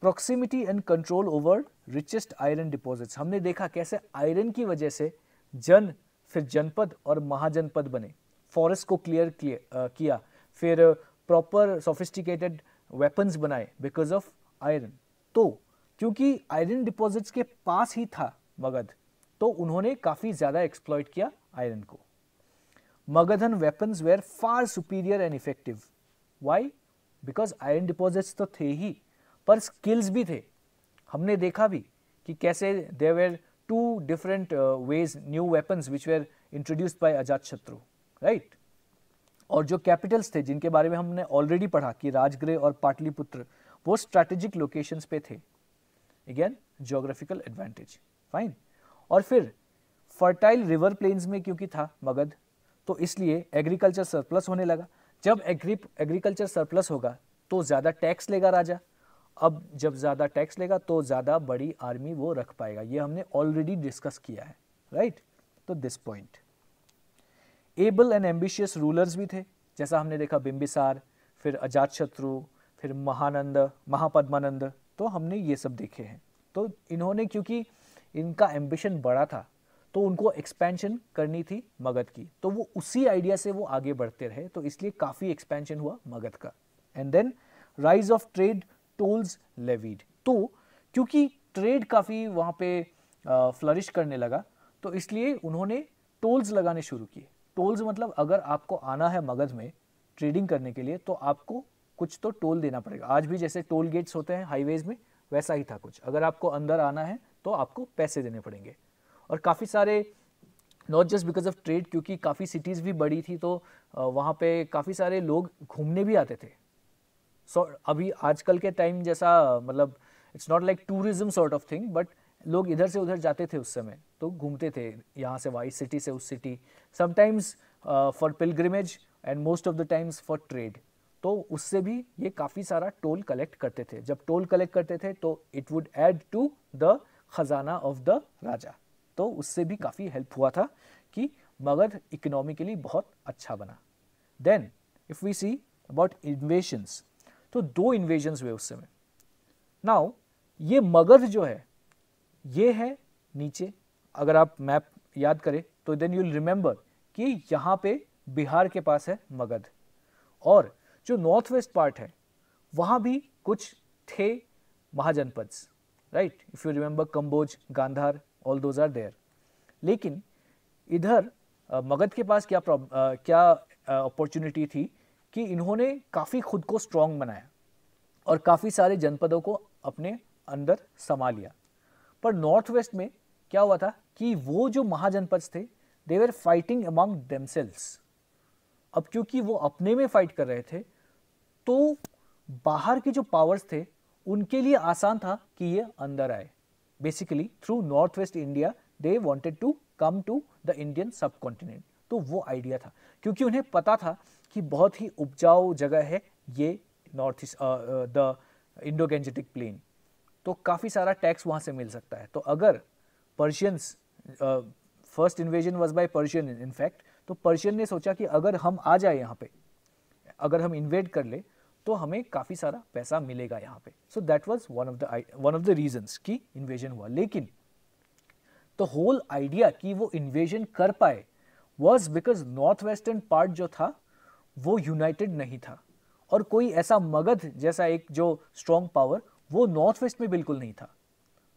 proximity and control over richest iron deposits हमने देखा कैसे आयरन की वजह से जन फिर जनपद और महाजनपद बने फॉरेस्ट को क्लियर uh, किया फिर प्रॉपर सोफिस्टिकेटेड वेपन्स बनाए बिकॉज ऑफ आयरन तो क्योंकि आयरन डिपॉजिट्स के पास ही था मगध तो उन्होंने काफ़ी ज़्यादा एक्सप्लॉयट किया आयरन को Magadhan weapons were far superior and effective why because iron deposits तो थे ही पर स्किल्स भी थे हमने देखा भी कि कैसे they were two different ways new weapons which were introduced by शत्रु राइट और जो कैपिटल्स थे जिनके बारे में हमने ऑलरेडी पढ़ा कि राजगृह और पाटलिपुत्र वो स्ट्रेटेजिक लोकेशन पे थे अगेन जोग्राफिकल एडवांटेज फाइन और फिर फर्टाइल रिवर प्लेन्स में क्योंकि था मगध तो इसलिए एग्रीकल्चर सरप्लस होने लगा जब एग्री एग्रीकल्चर सरप्लस होगा तो ज़्यादा टैक्स लेगा राजा अब जब ज़्यादा टैक्स लेगा तो ज़्यादा बड़ी आर्मी वो रख पाएगा ये हमने ऑलरेडी डिस्कस किया है राइट तो this point able and ambitious rulers भी थे जैसा हमने देखा बिम्बिसार फिर अजातशत्रु फिर महानंद महापद्मानंद तो हमने ये सब देखे हैं तो इन्होंने क्योंकि इनका एम्बिशन बड़ा था तो उनको एक्सपेंशन करनी थी मगध की तो वो उसी आइडिया से वो आगे बढ़ते रहे तो इसलिए काफ़ी एक्सपेंशन हुआ मगध का and then rise of trade tolls levied तो क्योंकि ट्रेड काफ़ी वहाँ पे फ्लरिश करने लगा तो इसलिए उन्होंने टोल्स लगाने शुरू किए टोल्स मतलब अगर आपको आना है मगध में ट्रेडिंग करने के लिए तो आपको कुछ तो टोल देना पड़ेगा आज भी जैसे टोल गेट्स होते हैं हाईवेज में वैसा ही था कुछ अगर आपको अंदर आना है तो आपको पैसे देने पड़ेंगे और काफ़ी सारे not just because of trade क्योंकि काफ़ी सिटीज़ भी बड़ी थी तो वहाँ पे काफ़ी सारे लोग घूमने भी आते थे सो so, अभी आजकल के टाइम जैसा मतलब it's not like tourism sort of thing but लोग इधर से उधर जाते थे उस समय तो घूमते थे यहाँ से वाइस सिटी से उस city sometimes for pilgrimage and most of the times for trade तो उससे भी ये काफ़ी सारा टोल कलेक्ट करते थे जब टोल कलेक्ट करते थे तो it would add to the khazana of the raja तो उससे भी काफ़ी हेल्प हुआ था कि मगध इकोनॉमिकली बहुत अच्छा बना then if we see about invasions तो दो इन्वेजन्स हुए उस समय नाउ ये मगध जो है ये है नीचे अगर आप मैप याद करें तो देन यूल रिमेंबर कि यहाँ पे बिहार के पास है मगध और जो नॉर्थ वेस्ट पार्ट है वहाँ भी कुछ थे mahajanapadas right if you remember Kamboja Gandhara all those are there लेकिन इधर मगध के पास क्या प्रॉब क्या अपॉर्चुनिटी थी कि इन्होंने काफ़ी खुद को स्ट्रांग बनाया और काफ़ी सारे जनपदों को अपने अंदर समा लिया पर नॉर्थ वेस्ट में क्या हुआ था कि वो जो महाजनपद थे देवर फाइटिंग अमंग देमसेल्स अब क्योंकि वो अपने में फाइट कर रहे थे तो बाहर के जो पावर्स थे उनके लिए आसान था कि ये अंदर आए basically through north west India they wanted to come to the Indian subcontinent तो वो आइडिया था क्योंकि उन्हें पता था कि बहुत ही उपजाऊ जगह है ये north east the Indo Gangetic plain तो काफ़ी सारा टैक्स वहाँ से मिल सकता है तो अगर Persians first invasion was by Persian in fact तो पर्शियन ने सोचा कि अगर हम आ जाए यहाँ पे अगर हम इन्वेड कर ले तो हमें काफ़ी सारा पैसा मिलेगा यहाँ पे so that was one of the one of the reasons कि इन्वेजन हुआ लेकिन द होल आइडिया कि वो इन्वेजन कर पाए was because north western part जो था वो यूनाइटेड नहीं था और कोई ऐसा मगध जैसा एक जो स्ट्रॉन्ग पावर वो नॉर्थ वेस्ट में बिल्कुल नहीं था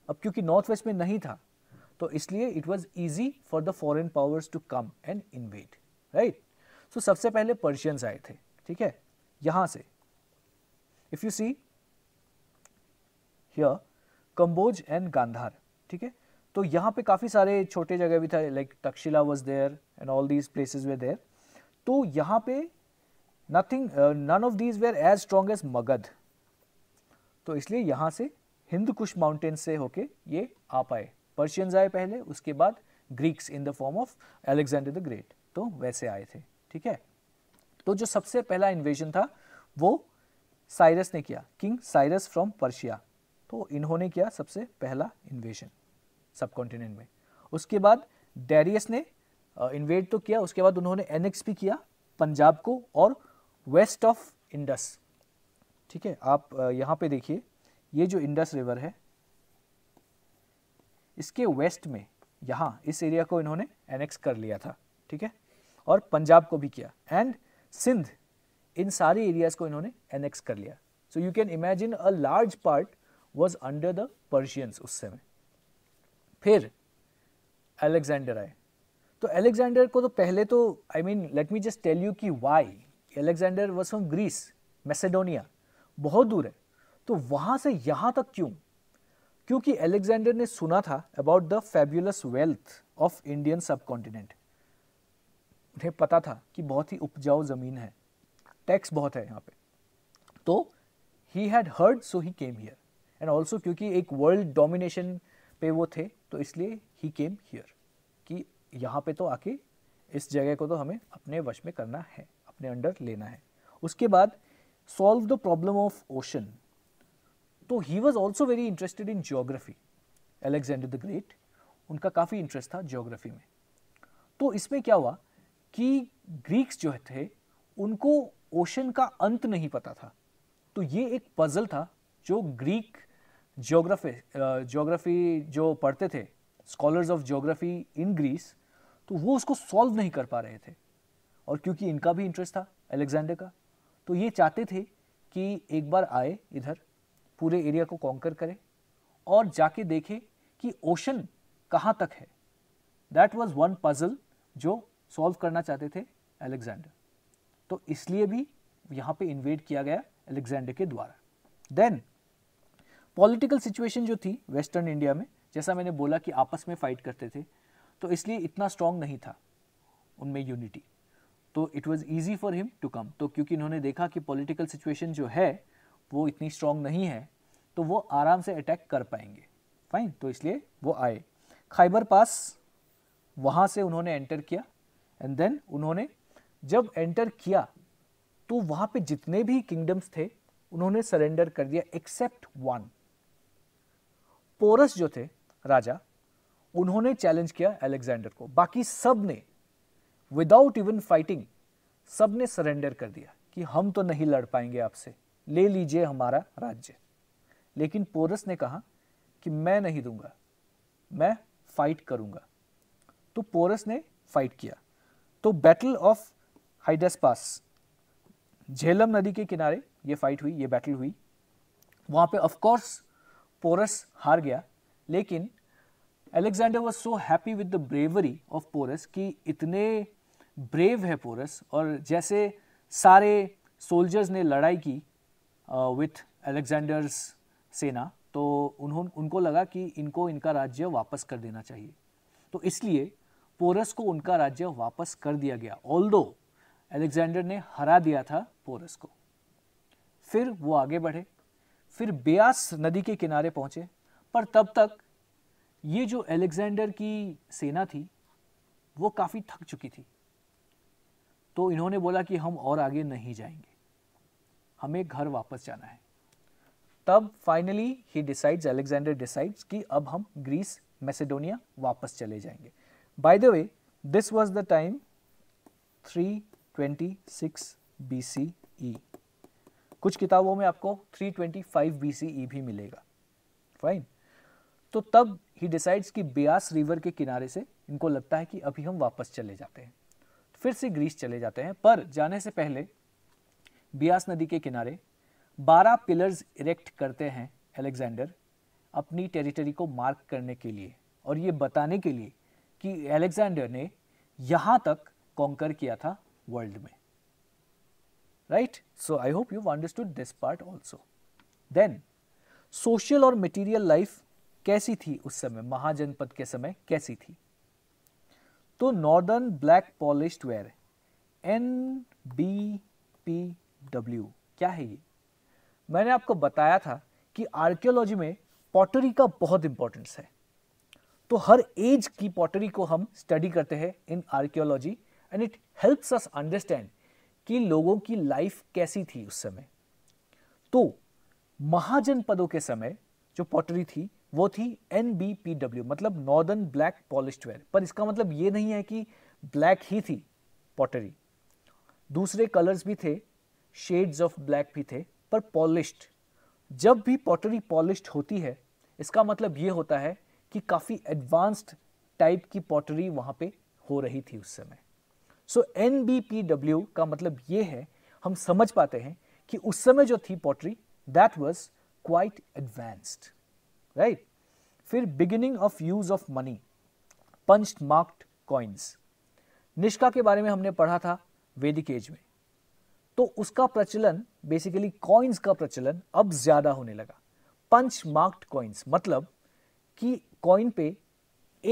अब क्योंकि नॉर्थ वेस्ट में नहीं था तो इसलिए it was easy for the foreign powers to come and invade right so सबसे पहले पर्शियंस आए थे ठीक है यहां से इफ यू सी कंबोज एंड गांधार ठीक है तो यहां पे काफ़ी सारे छोटे जगह भी था like Takshashila was there and all these places were there तो यहां पे nothing none of these were as strong as Magadha तो इसलिए यहाँ से हिंद कुश माउंटेन से होके ये आ पाए पर्शियंस आए पहले उसके बाद Greeks in the form of Alexander the Great तो वैसे आए थे ठीक है तो जो सबसे पहला इन्वेजन था वो साइरस ने किया किंग साइरस फ्रॉम पर्शिया तो इन्होंने किया सबसे पहला इन्वेजन सब कॉन्टिनेंट में उसके बाद डेरियस ने इन्वेड तो किया उसके बाद उन्होंने एनेक्स भी किया पंजाब को और वेस्ट ऑफ इंडस ठीक है आप यहाँ पे देखिए ये जो इंडस रिवर है इसके वेस्ट में यहाँ इस एरिया को इन्होंने एनेक्स कर लिया था ठीक है और पंजाब को भी किया एंड सिंध इन सारे एरियाज को इन्होंने एनेक्स कर लिया so you can imagine a large part was under the Persians उस समय फिर अलेक्जेंडर आए तो एलेक्जेंडर को तो पहले तो I mean let me just tell you कि why Alexander was from Greece Macedonia बहुत दूर है तो वहां से यहां तक क्यों क्योंकि एलेक्जेंडर ने सुना था about the fabulous wealth of Indian subcontinent उन्हें पता था कि बहुत ही उपजाऊ ज़मीन है टैक्स बहुत है यहां पे तो he had heard so he came here and also क्योंकि एक वर्ल्ड डोमिनेशन पे वो थे तो इसलिए ही केम हियर कि यहां पे तो आके इस जगह को तो हमें अपने वश में करना है अपने अंडर लेना है उसके बाद solve the problem of ocean. तो he was also very interested in geography Alexander the Great उनका काफ़ी इंटरेस्ट था ज्योग्राफी में तो इसमें क्या हुआ कि ग्रीक्स जो थे उनको ओशन का अंत नहीं पता था तो ये एक पजल था जो ग्रीक जोग्राफी ज्योग्राफी जो पढ़ते थे scholars of geography in Greece तो वो उसको सॉल्व नहीं कर पा रहे थे और क्योंकि इनका भी इंटरेस्ट था अलेक्जेंडर का तो ये चाहते थे कि एक बार आए इधर पूरे एरिया को कॉन्कर करें और जाके देखें कि ओशन कहाँ तक है दैट वॉज वन पजल जो सॉल्व करना चाहते थे एलेक्जेंडर तो इसलिए भी यहाँ पे इन्वेड किया गया एलेक्जेंडर के द्वारा देन पॉलिटिकल सिचुएशन जो थी वेस्टर्न इंडिया में जैसा मैंने बोला कि आपस में फ़ाइट करते थे तो इसलिए इतना स्ट्रॉन्ग नहीं था उनमें यूनिटी तो it was easy for him to come तो क्योंकि इन्होंने देखा कि पोलिटिकल सिचुएशन जो है वो इतनी स्ट्रांग नहीं है तो वो आराम से अटैक कर पाएंगे फाइन तो इसलिए वो आए खाइबर पास वहाँ से उन्होंने एंटर किया एंड देन उन्होंने जब एंटर किया तो वहाँ पे जितने भी किंगडम्स थे उन्होंने सरेंडर कर दिया एक्सेप्ट वन पोरस जो थे राजा उन्होंने चैलेंज किया अलेक्जेंडर को बाकी सब ने विदाउट इवन फाइटिंग सब ने सरेंडर कर दिया कि हम तो नहीं लड़ पाएंगे आपसे ले लीजिए हमारा राज्य लेकिन पोरस ने कहा कि मैं नहीं दूंगा मैं फाइट करूंगा तो पोरस ने फाइट किया तो बैटल ऑफ हाइडसपास झेलम नदी के किनारे ये फाइट हुई ये बैटल हुई वहां पे ऑफ कोर्स पोरस हार गया लेकिन Alexander was so happy with the bravery of Porus कि इतने ब्रेव है पोरस और जैसे सारे सोल्जर्स ने लड़ाई की विथ uh, अलेक्जेंडर्स सेना तो उन्होंने उनको लगा कि इनको इनका राज्य वापस कर देना चाहिए तो इसलिए पोरस को उनका राज्य वापस कर दिया गया ऑल दो एलेक्जेंडर ने हरा दिया था पोरस को फिर वो आगे बढ़े फिर ब्यास नदी के किनारे पहुंचे पर तब तक ये जो एलेक्जेंडर की सेना थी वो काफ़ी थक चुकी थी तो इन्होंने बोला कि हम और आगे नहीं जाएंगे हमें घर वापस जाना है तब finally he decides Alexander decides कि अब हम ग्रीस मैसेडोनिया वापस चले जाएंगे by the way this was the time 326 BCE कुछ किताबों में आपको 325 ट्वेंटी e भी मिलेगा फाइन तो तब ही डिसाइड्स कि ब्यास रिवर के किनारे से इनको लगता है कि अभी हम वापस चले जाते हैं फिर से ग्रीस चले जाते हैं पर जाने से पहले बियास नदी के किनारे 12 पिलर्स इरेक्ट करते हैं अलेक्जेंडर अपनी टेरिटरी को मार्क करने के लिए और ये बताने के लिए कि अलेक्जेंडर ने यहां तक कॉन्कर किया था वर्ल्ड में right so I hope you understood this part also then social और मटेरियल लाइफ कैसी थी उस समय महाजनपद के समय कैसी थी तो northern black polished ware N B P W क्या है ये मैंने आपको बताया था कि आर्कियोलॉजी में पॉटरी का बहुत इंपॉर्टेंस है तो हर एज की पॉटरी को हम स्टडी करते हैं in archaeology and it helps us understand कि लोगों की लाइफ कैसी थी उस समय तो महाजनपदों के समय जो पॉटरी थी वो थी एन बी पी डब्ल्यू मतलब नॉर्दर्न ब्लैक पॉलिश वेयर पर इसका मतलब ये नहीं है कि ब्लैक ही थी पॉटरी दूसरे कलर्स भी थे शेड्स ऑफ ब्लैक भी थे पर पॉलिश्ड जब भी पॉटरी पॉलिश्ड होती है इसका मतलब ये होता है कि काफ़ी एडवांस्ड टाइप की पॉटरी वहाँ पे हो रही थी उस समय so N B P W का मतलब ये है हम समझ पाते हैं कि उस समय जो थी pottery that was quite advanced right फिर beginning of use of money punch marked coins निष्का के बारे में हमने पढ़ा था वेदिक एज में तो उसका प्रचलन बेसिकली कॉइन्स का प्रचलन अब ज्यादा होने लगा पंच मार्क्ड कॉइन्स मतलब कि कॉइन पे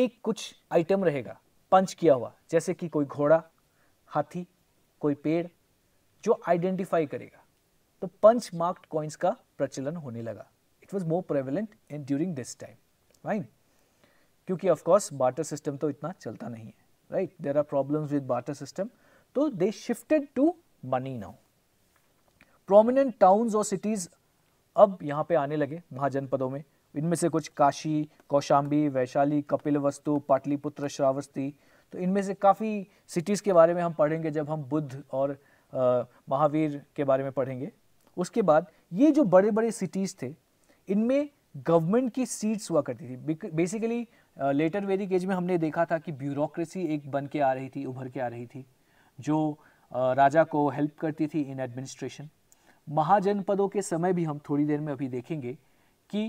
एक कुछ आइटम रहेगा पंच किया हुआ जैसे कि कोई घोड़ा हाथी कोई पेड़ जो आइडेंटिफाई करेगा तो पंच मार्क्ड कॉइन्स का प्रचलन होने लगा it was more prevalent in during this time right क्योंकि ऑफकोर्स बाटर सिस्टम तो इतना चलता नहीं है right there are problem with barter system तो they shifted to money now prominent towns और सिटीज अब यहाँ पे आने लगे महाजनपदों में इनमें से कुछ काशी कौशाम्बी वैशाली कपिल वस्तु पाटलिपुत्र श्रावस्ती तो इनमें से काफ़ी सिटीज़ के बारे में हम पढ़ेंगे जब हम बुद्ध और महावीर के बारे में पढ़ेंगे उसके बाद ये जो बड़े बड़े सिटीज़ थे इनमें गवर्नमेंट की सीट्स हुआ करती थी बेसिकली लेटर वेदिक एज में हमने देखा था कि ब्यूरोक्रेसी एक बन के आ रही थी उभर के आ रही थी जो uh, राजा को हेल्प करती थी इन एडमिनिस्ट्रेशन महाजनपदों के समय भी हम थोड़ी देर में अभी देखेंगे कि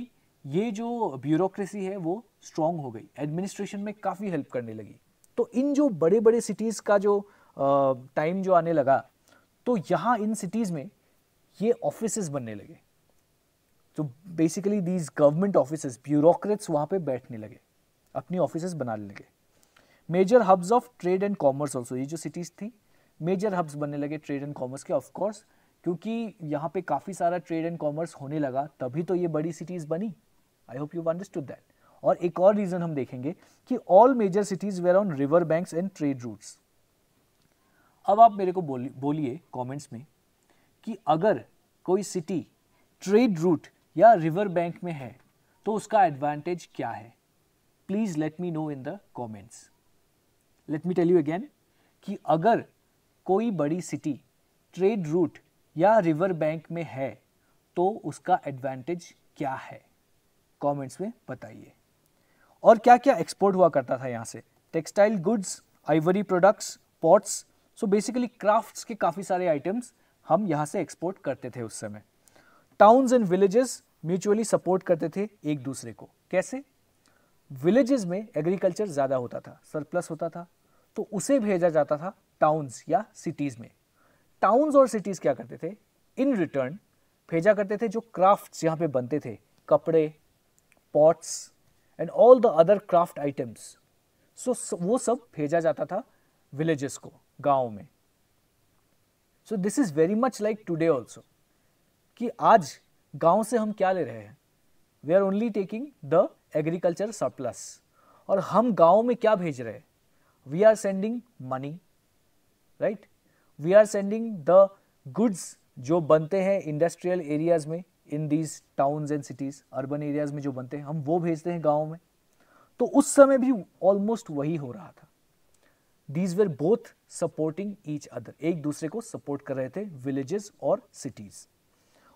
ये जो ब्यूरोक्रेसी है वो स्ट्रांग हो गई एडमिनिस्ट्रेशन में काफ़ी हेल्प करने लगी तो इन जो बड़े बड़े सिटीज़ का जो टाइम uh, जो आने लगा तो यहाँ इन सिटीज़ में ये ऑफिसज़ बनने लगे तो basically these government office bureaucrats वहाँ पे बैठने लगे अपनी ऑफिस बनाने लगे major hubs of trade and commerce also ये जो सिटीज़ थी मेजर हब्स बनने लगे ट्रेड एंड कॉमर्स के ऑफकोर्स क्योंकि यहाँ पे काफ़ी सारा ट्रेड एंड कॉमर्स होने लगा तभी तो ये बड़ी सिटीज़ बनी I hope you understood that और एक और रीज़न हम देखेंगे कि all major cities were on river banks and trade routes अब आप मेरे को बोलिए कमेंट्स में कि अगर कोई सिटी ट्रेड रूट या रिवर बैंक में है तो उसका एडवांटेज क्या है please let me know in the comments let me tell you again कि अगर कोई बड़ी सिटी ट्रेड रूट या रिवर बैंक में है तो उसका एडवांटेज क्या है कमेंट्स में बताइए और क्या क्या एक्सपोर्ट हुआ करता था यहाँ से textile goods ivory products pots so basically crafts के काफ़ी सारे आइटम्स हम यहाँ से एक्सपोर्ट करते थे उस समय towns and villages mutually support करते थे एक दूसरे को कैसे विलेजेस में एग्रीकल्चर ज़्यादा होता था सरप्लस होता था तो उसे भेजा जाता था टाउन्स या सिटीज़ में टाउन्स और सिटीज़ क्या करते थे इन रिटर्न भेजा करते थे जो क्राफ्ट्स यहाँ पे बनते थे कपड़े pots and all the other craft items so वो सब भेजा जाता था विलेजेस को गांव में so this is very much like today also कि आज गांव से हम क्या ले रहे हैं we are only taking the agriculture surplus और हम गांव में क्या भेज रहे हैं we are sending money right we are sending the goods जो बनते हैं इंडस्ट्रियल एरियाज में in these towns and cities urban areas में जो बनते हैं हम वो भेजते हैं गाँव में तो उस समय भी ऑलमोस्ट वही हो रहा था these were both supporting each other एक दूसरे को सपोर्ट कर रहे थे विलेजेस और सिटीज़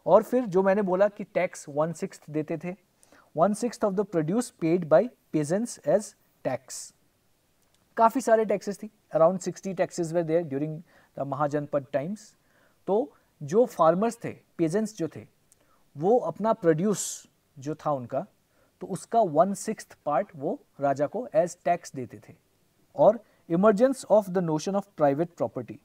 और फिर जो मैंने बोला कि टैक्स वन सिक्स देते थे one six of the produce paid by peasants as tax काफ़ी सारे टैक्सेस थी around sixty taxes were there during the Mahajanapada times तो जो फार्मर्स थे पेजेंट्स जो थे वो अपना प्रोड्यूस जो था उनका तो उसका वन सिक्स पार्ट वो राजा को एज टैक्स देते थे और emergence of the notion of private property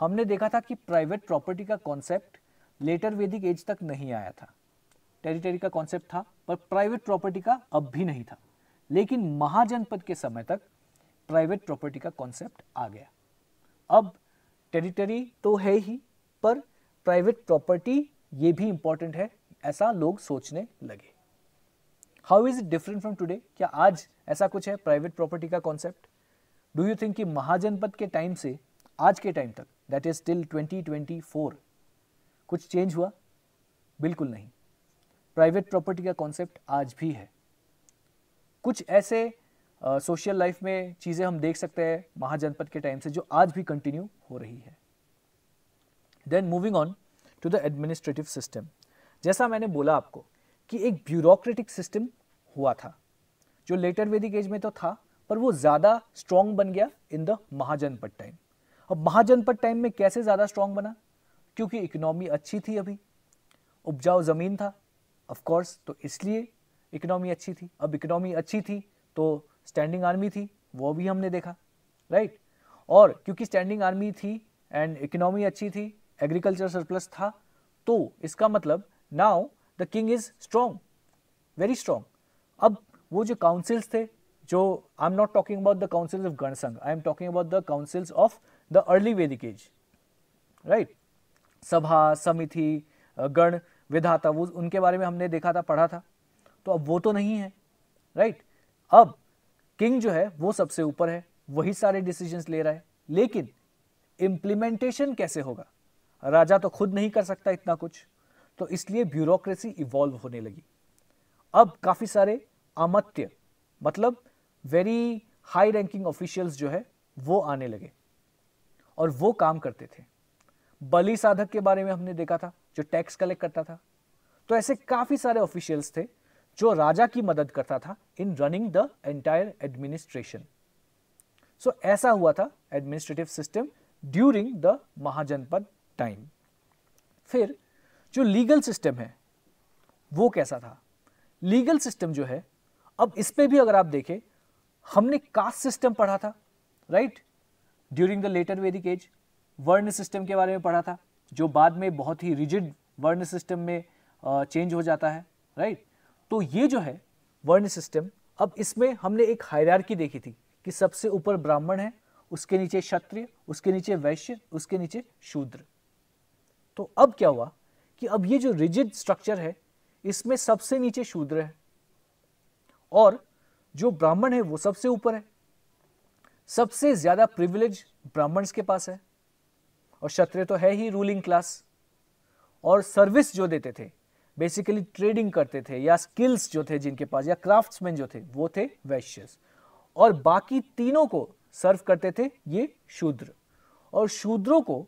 हमने देखा था कि प्राइवेट प्रॉपर्टी का कॉन्सेप्ट लेटर वैदिक एज तक नहीं आया था टेरिटरी का कॉन्सेप्ट था पर प्राइवेट प्रॉपर्टी का अब भी नहीं था लेकिन महाजनपद के समय तक प्राइवेट प्रॉपर्टी का कॉन्सेप्ट आ गया अब टेरिटरी तो है ही पर प्राइवेट प्रॉपर्टी ये भी इंपॉर्टेंट है ऐसा लोग सोचने लगे how is it different from today क्या आज ऐसा कुछ है प्राइवेट प्रॉपर्टी का कॉन्सेप्ट डू यू थिंक कि महाजनपद के टाइम से आज के टाइम तक दैट इज टिल 2024 कुछ चेंज हुआ बिल्कुल नहीं प्राइवेट प्रॉपर्टी का कॉन्सेप्ट आज भी है कुछ ऐसे सोशल लाइफ में चीज़ें हम देख सकते हैं महाजनपद के टाइम से जो आज भी कंटिन्यू हो रही है then moving on to the administrative system जैसा मैंने बोला आपको कि एक ब्यूरोक्रेटिक सिस्टम हुआ था जो लेटर वैदिक एज में तो था पर वो ज़्यादा स्ट्रॉन्ग बन गया इन द महाजनपद टाइम अब महाजनपद टाइम में कैसे ज़्यादा स्ट्रॉन्ग बना क्योंकि इकोनॉमी अच्छी थी अभी उपजाऊ ज़मीन था ऑफकोर्स तो इसलिए इकोनॉमी अच्छी थी अब इकोनॉमी अच्छी थी तो स्टैंडिंग आर्मी थी वो भी हमने देखा राइट right? और क्योंकि स्टैंडिंग आर्मी थी एंड इकोनॉमी अच्छी थी एग्रीकल्चर सरप्लस था तो इसका मतलब now the king is strong very strong अब वो जो काउंसिल्स थे जो I am not talking about the councils of Ganasangha I am talking about the councils of the early Vedic age right Sabha Samiti गण विधाता वो उनके बारे में हमने देखा था पढ़ा था तो अब वो तो नहीं है राइट अब किंग जो है वो सबसे ऊपर है वही सारे डिसीजन ले रहा है लेकिन इम्प्लीमेंटेशन कैसे होगा राजा तो खुद नहीं कर सकता इतना कुछ तो इसलिए ब्यूरोक्रेसी इवॉल्व होने लगी अब काफ़ी सारे अमत्य मतलब वेरी हाई रैंकिंग ऑफिशियल्स जो है वो आने लगे और वो काम करते थे बलि साधक के बारे में हमने देखा था जो टैक्स कलेक्ट करता था तो ऐसे काफी सारे ऑफिशियल्स थे जो राजा की मदद करता था in running the entire administration so ऐसा हुआ था administrative system during the Mahajanapada time फिर जो लीगल सिस्टम है वो कैसा था लीगल सिस्टम जो है अब इस पर भी अगर आप देखें हमने कास्ट सिस्टम पढ़ा था right during the later Vedic age varna system के बारे में पढ़ा था जो बाद में बहुत ही रिजिड वर्ण सिस्टम में चेंज हो जाता है राइट तो ये जो है वर्ण सिस्टम अब इसमें हमने एक हायरार्की देखी थी कि सबसे ऊपर ब्राह्मण है उसके नीचे क्षत्रिय उसके नीचे वैश्य उसके नीचे शूद्र तो अब क्या हुआ कि अब ये जो रिजिड स्ट्रक्चर है इसमें सबसे नीचे शूद्र है और जो ब्राह्मण है वो सबसे ऊपर है सबसे ज्यादा प्रिविलेज ब्राह्मण्स के पास है और क्षत्रिय तो है ही रूलिंग क्लास और सर्विस जो देते थे बेसिकली ट्रेडिंग करते थे या स्किल्स जो थे जिनके पास या क्राफ्ट्समैन जो थे वो थे वैश्य और बाकी तीनों को सर्व करते थे ये शूद्र और शूद्रों को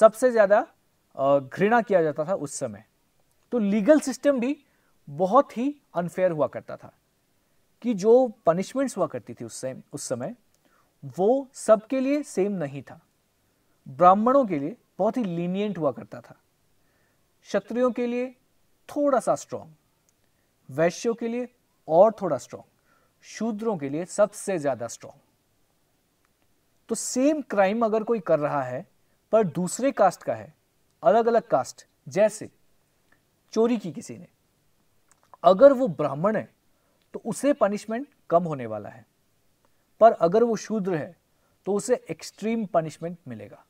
सबसे ज़्यादा घृणा किया जाता था उस समय तो लीगल सिस्टम भी बहुत ही अनफेयर हुआ करता था कि जो पनिशमेंट्स हुआ करती थी उस समय उस समय वो सबके लिए सेम नहीं था ब्राह्मणों के लिए बहुत ही लीनियंट हुआ करता था क्षत्रियो के लिए थोड़ा सा स्ट्रांग वैश्यों के लिए और थोड़ा स्ट्रांग शूद्रों के लिए सबसे ज्यादा स्ट्रांग तो सेम क्राइम अगर कोई कर रहा है पर दूसरे कास्ट का है अलग अलग कास्ट जैसे चोरी की किसी ने अगर वो ब्राह्मण है तो उसे पनिशमेंट कम होने वाला है पर अगर वो शूद्र है तो उसे एक्सट्रीम पनिशमेंट मिलेगा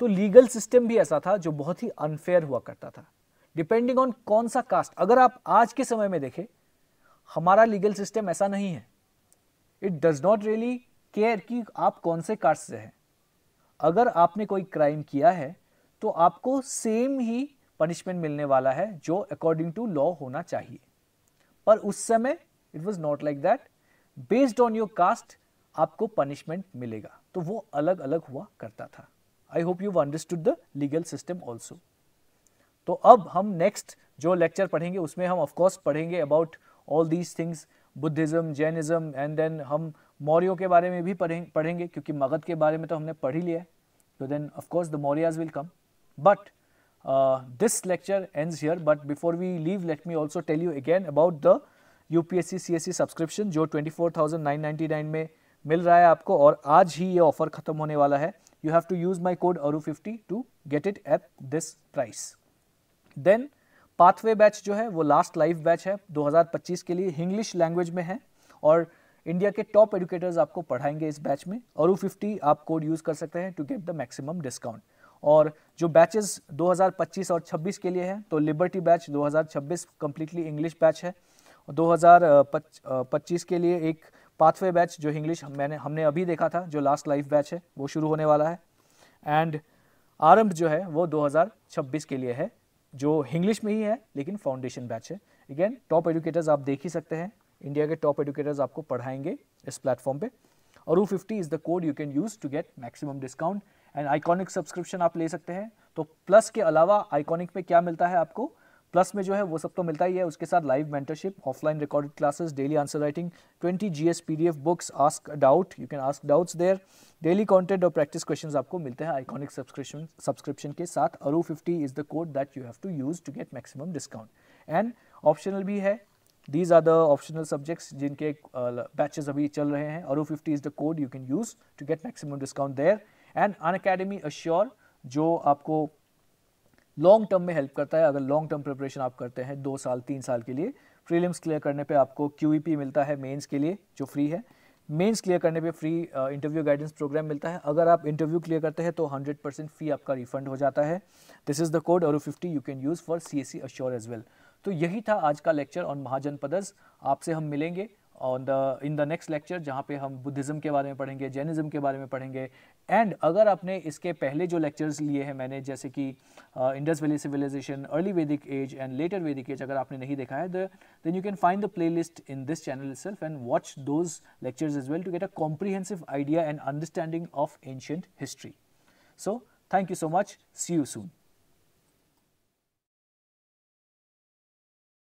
तो लीगल सिस्टम भी ऐसा था जो बहुत ही अनफेयर हुआ करता था डिपेंडिंग ऑन कौन सा कास्ट अगर आप आज के समय में देखें हमारा लीगल सिस्टम ऐसा नहीं है it does not really care कि आप कौन से कास्ट से हैं अगर आपने कोई क्राइम किया है तो आपको सेम ही पनिशमेंट मिलने वाला है जो अकॉर्डिंग टू लॉ होना चाहिए पर उस समय it was not like that based on your caste आपको पनिशमेंट मिलेगा तो वो अलग अलग हुआ करता था I hope you understood the legal system also तो अब हम नेक्स्ट जो लेक्चर पढ़ेंगे उसमें हम ऑफकोर्स पढ़ेंगे about all these things Buddhism Jainism and then हम मौर्यों के बारे में भी पढ़ेंगे क्योंकि मगध के बारे में तो हमने पढ़ ही लिया है तो then of course the Mauryas will come but this lecture end here but before we leave let me also tell you again about the U P S C C S C subscription जो twenty four thousand nine ninety nine में मिल रहा है आपको और आज ही ये offer ख़त्म होने वाला है you have to use my code ARU50 to get it at this price. Then pathway batch jo hai wo last live batch hai 2025 ke liye english language mein hai aur india ke top educators aapko padhayenge is batch mein aru50 aap code use kar sakte hain to to get the maximum discount और जो batches 2025 और 26 के लिए हैं तो liberty batch 2026 completely English batch है और 2025 के लिए एक पाथवे बैच जो इंग्लिश हम, मैंने हमने अभी देखा था जो लास्ट लाइफ बैच है वो शुरू होने वाला है एंड आरंभ जो है वो 2026 के लिए है जो इंग्लिश में ही है लेकिन फाउंडेशन बैच है अगेन टॉप एडुकेटर्स आप देख ही सकते हैं इंडिया के टॉप एडुकेटर्स आपको पढ़ाएंगे इस प्लेटफॉर्म पे और fifty is the code you can use to get maximum discount and iconic subscription आप ले सकते हैं तो प्लस के अलावा आइकॉनिक में क्या मिलता है आपको प्लस में जो है वो सब तो मिलता ही है उसके साथ live mentorship offline recorded classes daily answer writing 20 G S books ask doubt you can ask doubts there daily content और प्रैक्टिस क्वेश्चंस आपको मिलते हैं आइकॉनिक सब्सक्रिप्शन सब्सक्रिप्शन के साथ aru fifty is the code that you have to use to get maximum discount and optional भी है these are the optional subjects जिनके batches uh, अभी चल रहे हैं aru fifty is the code you can use to get maximum discount there and Unacademy assure जो आपको long term में हेल्प करता है अगर लॉन्ग टर्म प्रिपरेशन आप करते हैं दो साल तीन साल के लिए प्रीलिम्स क्लियर करने पे आपको क्यू मिलता है मेंस के लिए जो फ्री है मेंस क्लियर करने पे फ्री इंटरव्यू गाइडेंस प्रोग्राम मिलता है अगर आप इंटरव्यू क्लियर करते हैं तो 100 परसेंट फी आपका रिफंड हो जाता है दिस इज द कोड और fifty you can use for C S C assure as well तो यही था आज का लेक्चर ऑन महाजनपदस आपसे हम मिलेंगे on the in the next lecture जहाँ पे हम बुद्धिज़्म के बारे में पढ़ेंगे जैनिज़्म के बारे में पढ़ेंगे एंड अगर आपने इसके पहले जो लेक्चर्स लिए हैं मैंने जैसे कि Indus valley civilization early Vedic age and later Vedic age अगर आपने नहीं देखा है then you can find the playlist in this channel self and watch those lectures as well to get a comprehensive idea and understanding of ancient history so thank you so much see you soon